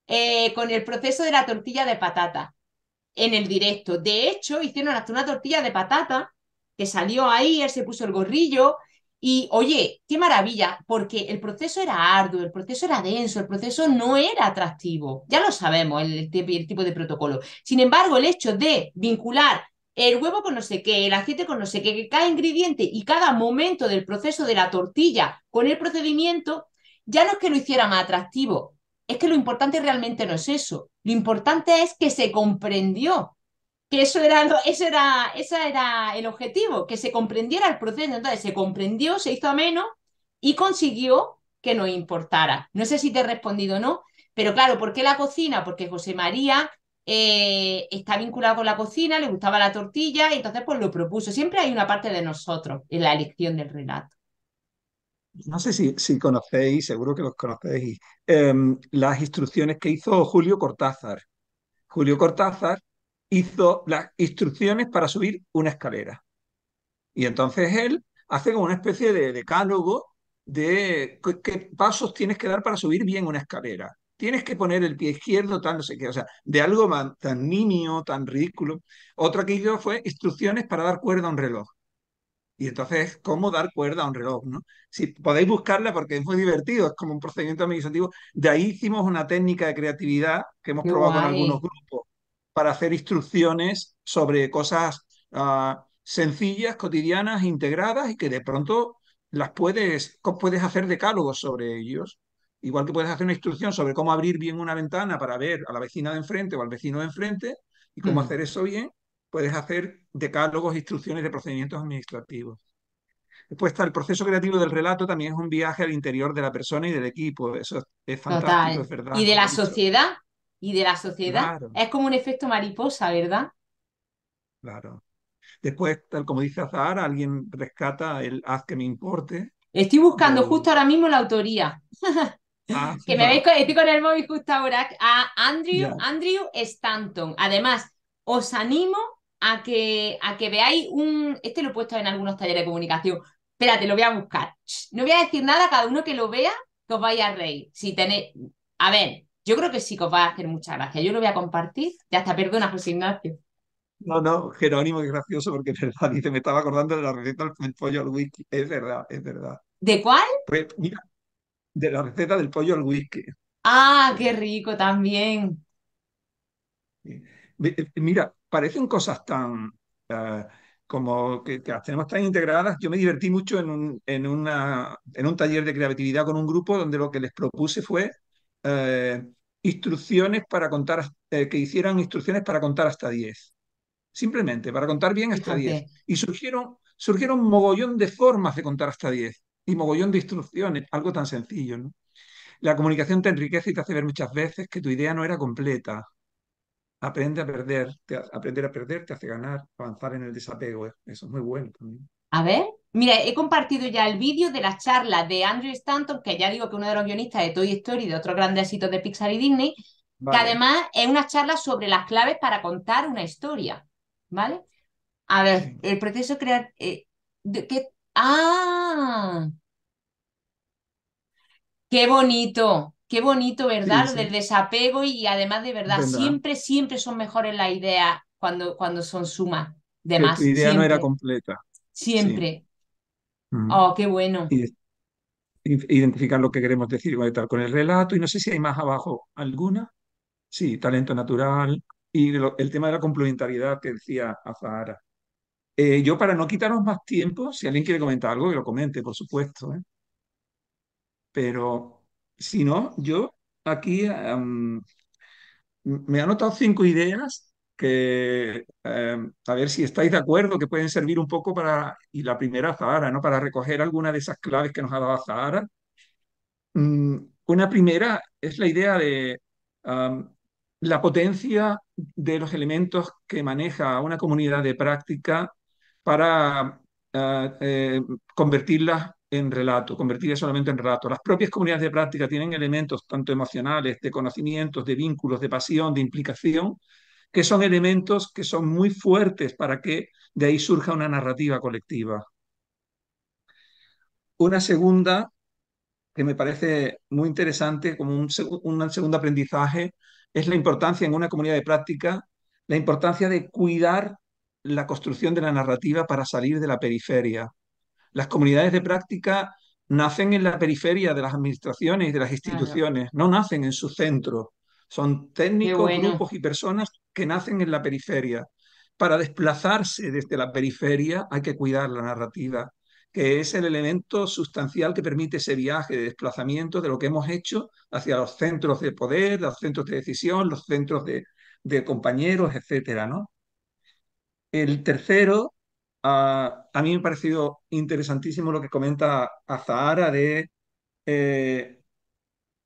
Eh, con el proceso de la tortilla de patata en el directo. De hecho, hicieron hasta una tortilla de patata que salió ahí, él se puso el gorrillo y, oye, qué maravilla, porque el proceso era arduo, el proceso era denso, el proceso no era atractivo. Ya lo sabemos, el, tipo de protocolo. Sin embargo, el hecho de vincular el huevo con no sé qué, el aceite con no sé qué, cada ingrediente y cada momento del proceso de la tortilla con el procedimiento, ya no es que lo hiciera más atractivo, es que lo importante realmente no es eso. Lo importante es que se comprendió que eso era, eso era, era el objetivo, que se comprendiera el proceso. Entonces se comprendió, se hizo ameno y consiguió que no importara. No sé si te he respondido o no, pero claro, ¿por qué la cocina? Porque José María eh, está vinculado con la cocina, le gustaba la tortilla y entonces pues lo propuso. Siempre hay una parte de nosotros en la elección del relato no sé si, conocéis, seguro que los conocéis, em, las instrucciones que hizo Julio Cortázar. Julio Cortázar hizo las instrucciones para subir una escalera. Y entonces él hace como una especie de decálogo de qué, pasos tienes que dar para subir bien una escalera. Tienes que poner el pie izquierdo, tal, no sé qué. O sea, de algo tan nimio, tan ridículo. Otra que hizo fue instrucciones para dar cuerda a un reloj. Y entonces, ¿cómo dar cuerda a un reloj? ¿no? Si podéis buscarla porque es muy divertido, es como un procedimiento administrativo. De ahí hicimos una técnica de creatividad que hemos probado con algunos grupos para hacer instrucciones sobre cosas ah, sencillas, cotidianas, integradas y que de pronto las puedes, puedes hacer decálogos sobre ellos. Igual que puedes hacer una instrucción sobre cómo abrir bien una ventana para ver a la vecina de enfrente o al vecino de enfrente y cómo mm. hacer eso bien, puedes hacer decálogos, instrucciones de procedimientos administrativos. Después está el proceso creativo del relato, también es un viaje al interior de la persona y del equipo. Eso es fantástico, es verdad. Y de la sociedad, y de la sociedad. Es como un efecto mariposa, ¿verdad? Claro. Después, tal como dice Zahara, alguien rescata el haz que me importe. Estoy buscando justo ahora mismo la autoría. Ah, que me veis estoy con el móvil justo ahora. A Andrew, Andrew Stanton. Además, os animo a que, a que veáis un... Este lo he puesto en algunos talleres de comunicación. Espérate, lo voy a buscar. No voy a decir nada, a cada uno que lo vea, que os vaya a reír. Si tenéis... A ver, yo creo que sí que os va a hacer mucha gracia. Yo lo voy a compartir. Ya hasta perdona, José Ignacio. No, no, Jerónimo, es gracioso porque es verdad, dice, me estaba acordando de la receta del pollo al whisky. Es verdad, es verdad. ¿De cuál? Pues, mira, de la receta del pollo al whisky. Ah, qué rico también. Eh, mira, parecen cosas tan eh, como que, las tenemos tan integradas. Yo me divertí mucho en un, en, una, en un taller de creatividad con un grupo donde lo que les propuse fue eh, instrucciones para contar, eh, que hicieran instrucciones para contar hasta 10. Simplemente, para contar bien hasta 10. Y surgieron, surgieron mogollón de formas de contar hasta 10 y mogollón de instrucciones, algo tan sencillo. La comunicación te enriquece y te hace ver muchas veces que tu idea no era completa aprende a perder, aprender a perder te hace ganar, avanzar en el desapego, ¿eh? eso es muy bueno también. A ver, mira, he compartido ya el vídeo de la charla de Andrew Stanton, que ya digo que uno de los guionistas de Toy Story y de otros grandes éxitos de Pixar y Disney, que además es una charla sobre las claves para contar una historia, ¿vale? A ver, el proceso creativo... Eh, ¡Ah! ¡Qué bonito! Qué bonito, ¿verdad? lo Del desapego y, además de verdad, siempre, siempre son mejores las ideas cuando, cuando son sumas de más. Tu idea no era completa. Siempre. Oh, qué bueno. identificar lo que queremos decir, con el relato y no sé si hay más abajo alguna. Sí, talento natural y el tema de la complementariedad que decía Azahara. Eh, yo para no quitaros más tiempo, si alguien quiere comentar algo, que lo comente, por supuesto. ¿eh? Pero si no, yo aquí em, me he anotado cinco ideas que em, a ver si estáis de acuerdo, que pueden servir un poco para, y la primera Zahara, ¿no? Para recoger alguna de esas claves que nos ha dado Zahara. Mm, una primera es la idea de em, la potencia de los elementos que maneja una comunidad de práctica para eh, eh, convertirlas en relato, convertiría solamente en relato. Las propias comunidades de práctica tienen elementos tanto emocionales, de conocimientos, de vínculos, de pasión, de implicación, que son elementos que son muy fuertes para que de ahí surja una narrativa colectiva. Una segunda, que me parece muy interesante como un segundo aprendizaje, es la importancia en una comunidad de práctica, la importancia de cuidar la construcción de la narrativa para salir de la periferia las comunidades de práctica nacen en la periferia de las administraciones y de las instituciones, no nacen en sus centros. Son técnicos, grupos y personas que nacen en la periferia. Para desplazarse desde la periferia hay que cuidar la narrativa, que es el elemento sustancial que permite ese viaje de desplazamiento de lo que hemos hecho hacia los centros de poder, los centros de decisión, los centros de, de compañeros, etcétera, ¿no? El tercero Ah, a mí me ha parecido interesantísimo lo que comenta Zahara de eh,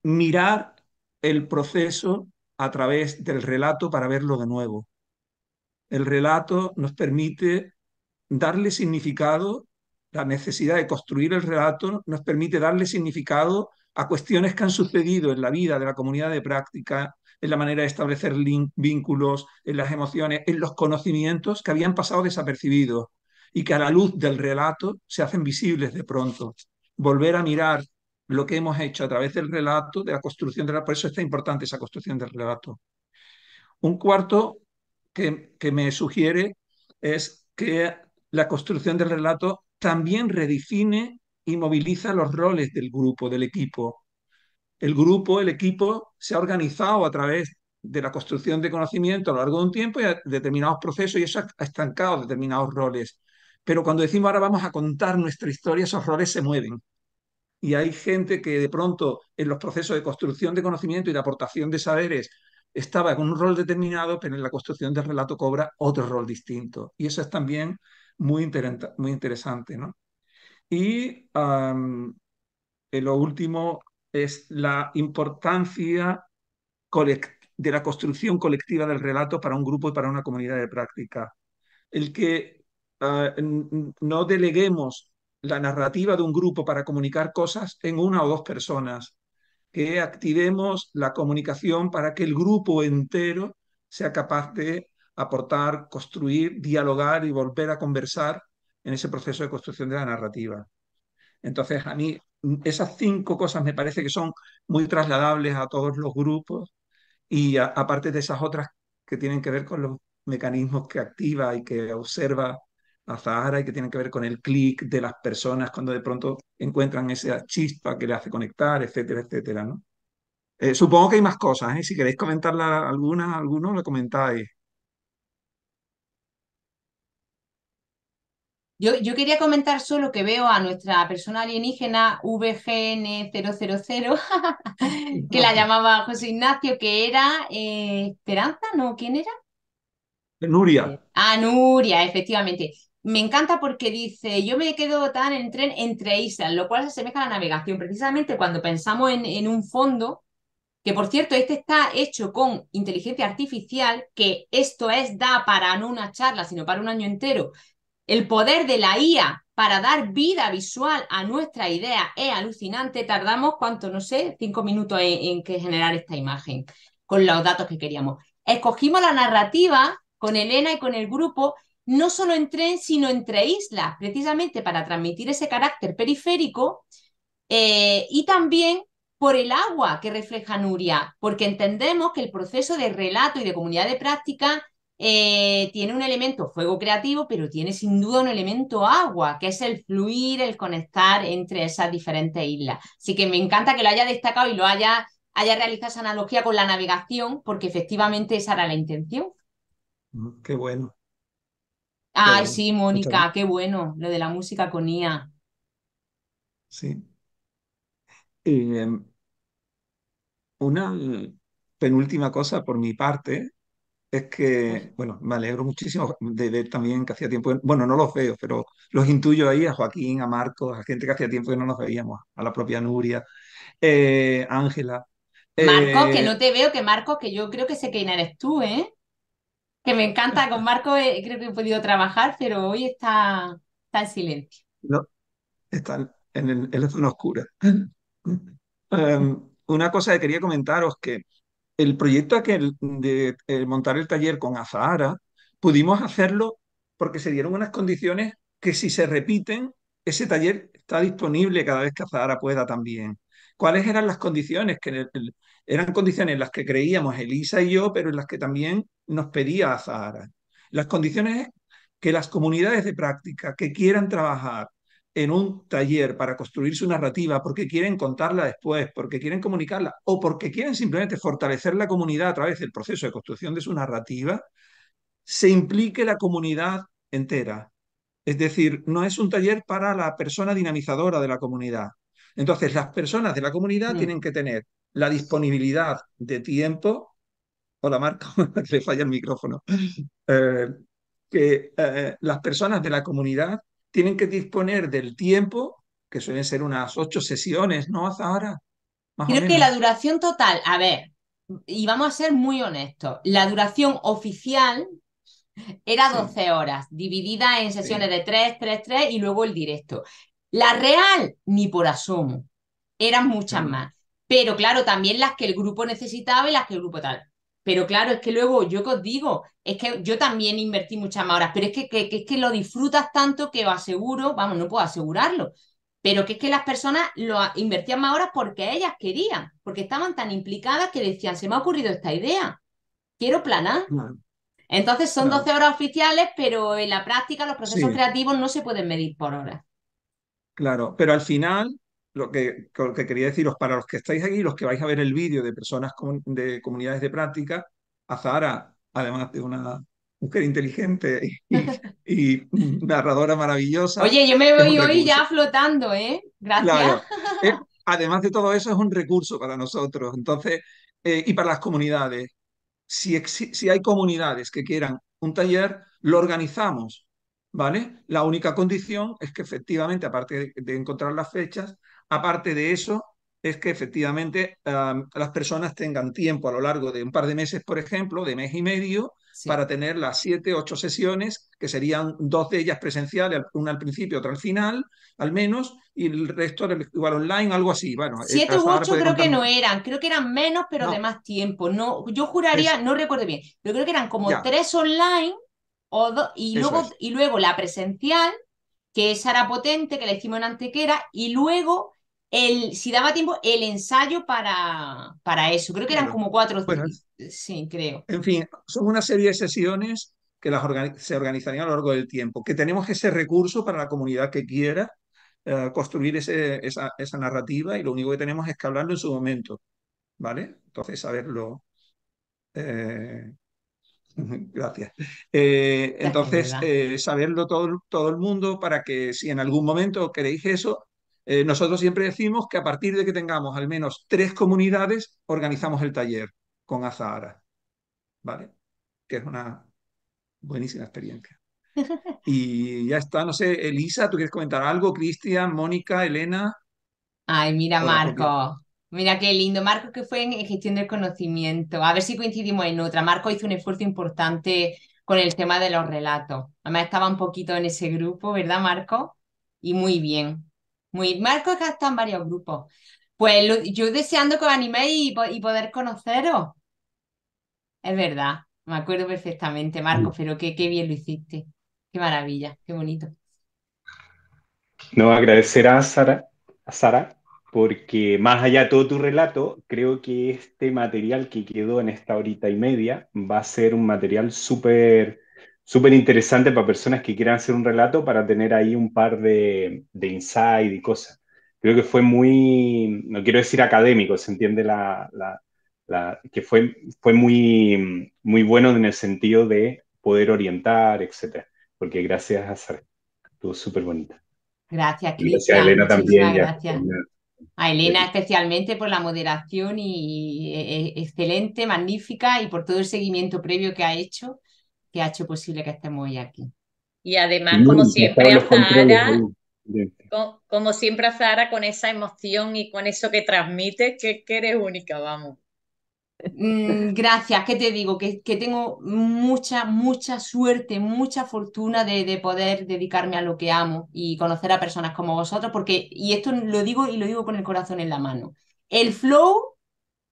mirar el proceso a través del relato para verlo de nuevo. El relato nos permite darle significado, la necesidad de construir el relato nos permite darle significado a cuestiones que han sucedido en la vida de la comunidad de práctica, en la manera de establecer vínculos, en las emociones, en los conocimientos que habían pasado desapercibidos y que a la luz del relato se hacen visibles de pronto. Volver a mirar lo que hemos hecho a través del relato, de la construcción del relato, por eso está importante esa construcción del relato. Un cuarto que, que me sugiere es que la construcción del relato también redefine y moviliza los roles del grupo, del equipo. El grupo, el equipo, se ha organizado a través de la construcción de conocimiento a lo largo de un tiempo y a determinados procesos y eso ha estancado determinados roles. Pero cuando decimos ahora vamos a contar nuestra historia, esos roles se mueven. Y hay gente que de pronto en los procesos de construcción de conocimiento y de aportación de saberes estaba con un rol determinado, pero en la construcción del relato cobra otro rol distinto. Y eso es también muy, interesante. ¿no? Y lo último es la importancia de la construcción colectiva del relato para un grupo y para una comunidad de práctica. El que Ah, no deleguemos la narrativa de un grupo para comunicar cosas en una o dos personas, que activemos la comunicación para que el grupo entero sea capaz de aportar, construir, dialogar y volver a conversar en ese proceso de construcción de la narrativa. Entonces, a mí mm, esas cinco cosas me parece que son muy trasladables a todos los grupos y aparte de esas otras que tienen que ver con los mecanismos que activa y que observa la Zahara y que tienen que ver con el clic de las personas cuando de pronto encuentran esa chispa que le hace conectar, etcétera, etcétera, ¿no? Eh, supongo que hay más cosas, ¿eh? Si queréis comentarla alguna, alguno, lo comentáis. Yo, quería comentar solo que veo a nuestra persona alienígena VGN000, que la llamaba José Ignacio, que era Esperanza, eh, ¿no? ¿Quién era? Nuria. Ah, Nuria, efectivamente. Me encanta porque dice, yo me quedo tan en tren entre islas, lo cual se asemeja a la navegación. Precisamente cuando pensamos en, un fondo, que por cierto, este está hecho con inteligencia artificial, que esto es da para no una charla, sino para un año entero. El poder de la IA para dar vida visual a nuestra idea es alucinante. Tardamos, cuánto, no sé, cinco minutos en, en que generar esta imagen con los datos que queríamos. Escogimos la narrativa con Elena y con el grupo no solo en tren, sino entre islas, precisamente para transmitir ese carácter periférico eh, y también por el agua que refleja Nuria, porque entendemos que el proceso de relato y de comunidad de práctica eh, tiene un elemento fuego creativo, pero tiene sin duda un elemento agua, que es el fluir, el conectar entre esas diferentes islas. Así que me encanta que lo haya destacado y lo haya, haya realizado esa analogía con la navegación, porque efectivamente esa era la intención. Mm, qué bueno. Ay, sí, Mónica, qué bueno, lo de la música con IA. Sí. Em, una penúltima cosa por mi parte es que, bueno, me alegro muchísimo de ver también que hacía tiempo, bueno, no los veo, pero los intuyo ahí a Joaquín, a Marcos, a gente que hacía tiempo que no nos veíamos, a la propia Nuria, eh, Ángela. Marco, que eh, no te veo, que Marco, que yo creo que sé quién eres tú, ¿eh? que me encanta. Con Marco eh, creo que he podido trabajar, pero hoy está, está en silencio. No, está en, el, en la zona oscura. Em, una cosa que quería comentaros que el proyecto de eh, montar el taller con Azahara, pudimos hacerlo porque se dieron unas condiciones que si se repiten, ese taller está disponible cada vez que Azahara pueda también. ¿Cuáles eran las condiciones? Que el, eran condiciones en las que creíamos Elisa y yo, pero en las que también nos pedía Zahara. Las condiciones que las comunidades de práctica que quieran trabajar en un taller para construir su narrativa porque quieren contarla después, porque quieren comunicarla o porque quieren simplemente fortalecer la comunidad a través del proceso de construcción de su narrativa, se implique la comunidad entera. Es decir, no es un taller para la persona dinamizadora de la comunidad. Entonces, las personas de la comunidad mm. tienen que tener la disponibilidad de tiempo, hola Marco, que falla el micrófono, eh, que eh, las personas de la comunidad tienen que disponer del tiempo, que suelen ser unas ocho sesiones, ¿no? Hasta ahora. Creo que la duración total, a ver, y vamos a ser muy honestos, la duración oficial era 12 horas, dividida en sesiones de 3, 3, 3 y luego el directo. La real, ni por asomo, eran muchas mm. más pero claro, también las que el grupo necesitaba y las que el grupo tal. Pero claro, es que luego yo que os digo, es que yo también invertí muchas más horas, pero es que, es que lo disfrutas tanto que aseguro, vamos, no puedo asegurarlo, pero que es que las personas lo invertían más horas porque ellas querían, porque estaban tan implicadas que decían, se me ha ocurrido esta idea, quiero planar. Entonces son 12 horas oficiales, pero en la práctica los procesos creativos no se pueden medir por horas. Claro, pero al final lo que, lo que quería deciros, para los que estáis aquí, los que vais a ver el vídeo de personas con, de comunidades de práctica, a Zara además de una mujer inteligente y, narradora maravillosa. Oye, yo me voy hoy ya flotando, ¿eh? Gracias. además de todo eso, es un recurso para nosotros. Entonces, eh, y para las comunidades. Si, si hay comunidades que quieran un taller, lo organizamos, ¿vale? La única condición es que efectivamente, aparte de encontrar las fechas, Aparte de eso, es que efectivamente las personas tengan tiempo a lo largo de un par de meses, por ejemplo, de mes y medio, para tener las siete, ocho sesiones, que serían dos de ellas presenciales, una al principio, otra al final, al menos, y el resto igual online, algo así. Bueno, eh, siete u ocho creo que no eran, creo que eran menos, pero de más tiempo. No, yo juraría, no recuerdo bien, pero creo que eran como tres online o y, luego, y luego la presencial que esa era potente, que le hicimos en Antequera, y luego, el, si daba tiempo, el ensayo para, para eso. Creo que eran como cuatro o Sí, creo. En fin, son una serie de sesiones que las se organizarían a lo largo del tiempo, que tenemos ese recurso para la comunidad que quiera eh, construir ese, esa, narrativa y lo único que tenemos es que hablarlo en su momento, ¿vale? Entonces, saberlo verlo... Eh, Eh, Gracias. entonces, eh, saberlo todo, el mundo para que si en algún momento queréis eso, eh, nosotros siempre decimos que a partir de que tengamos al menos tres comunidades, organizamos el taller con Azahara. ¿Vale? Que es una buenísima experiencia. Y ya está, no sé, Elisa, ¿tú quieres comentar algo? Cristian, Mónica, Elena. Ay, mira, Marco. Mira qué lindo. Marco, que fue en gestión del conocimiento. A ver si coincidimos en otra. Marco hizo un esfuerzo importante con el tema de los relatos. Además, estaba un poquito en ese grupo, ¿verdad, Marco? Y muy bien. Muy... Marco que está en varios grupos. Pues yo deseando que os animéis y, poder conoceros. Es verdad, me acuerdo perfectamente, Marco, pero qué, qué bien lo hiciste. Qué maravilla, qué bonito. No, agradecerá a Sara, a Sara porque más allá de todo tu relato, creo que este material que quedó en esta horita y media va a ser un material súper súper interesante para personas que quieran hacer un relato para tener ahí un par de, de insight y cosas. Creo que fue muy, no quiero decir académico, se entiende la, la, que fue, fue muy, muy bueno en el sentido de poder orientar, etcétera. Porque gracias a Sara, estuvo súper bonita. Gracias, Cristian. Gracias, Elena, también. Gracias. A Elena eh, especialmente por la moderación y, e, e, excelente, magnífica y por todo el seguimiento previo que ha hecho, que ha hecho posible que estemos hoy aquí. Y además, como siempre, a como, siempre a con esa emoción y con eso que transmite, que eres única, vamos. Mm, gracias, ¿qué te digo? Que, tengo mucha, mucha suerte, mucha fortuna de, poder dedicarme a lo que amo y conocer a personas como vosotros, porque, y esto lo digo y lo digo con el corazón en la mano, el flow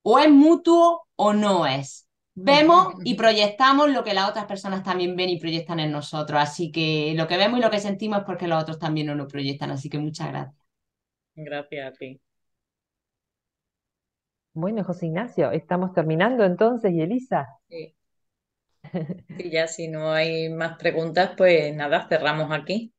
o es mutuo o no es. Vemos y proyectamos lo que las otras personas también ven y proyectan en nosotros, así que lo que vemos y lo que sentimos es porque los otros también nos lo proyectan, así que muchas gracias. Gracias a ti. Bueno, José Ignacio, estamos terminando entonces, y Elisa. Sí. Y ya si no hay más preguntas, pues nada, cerramos aquí.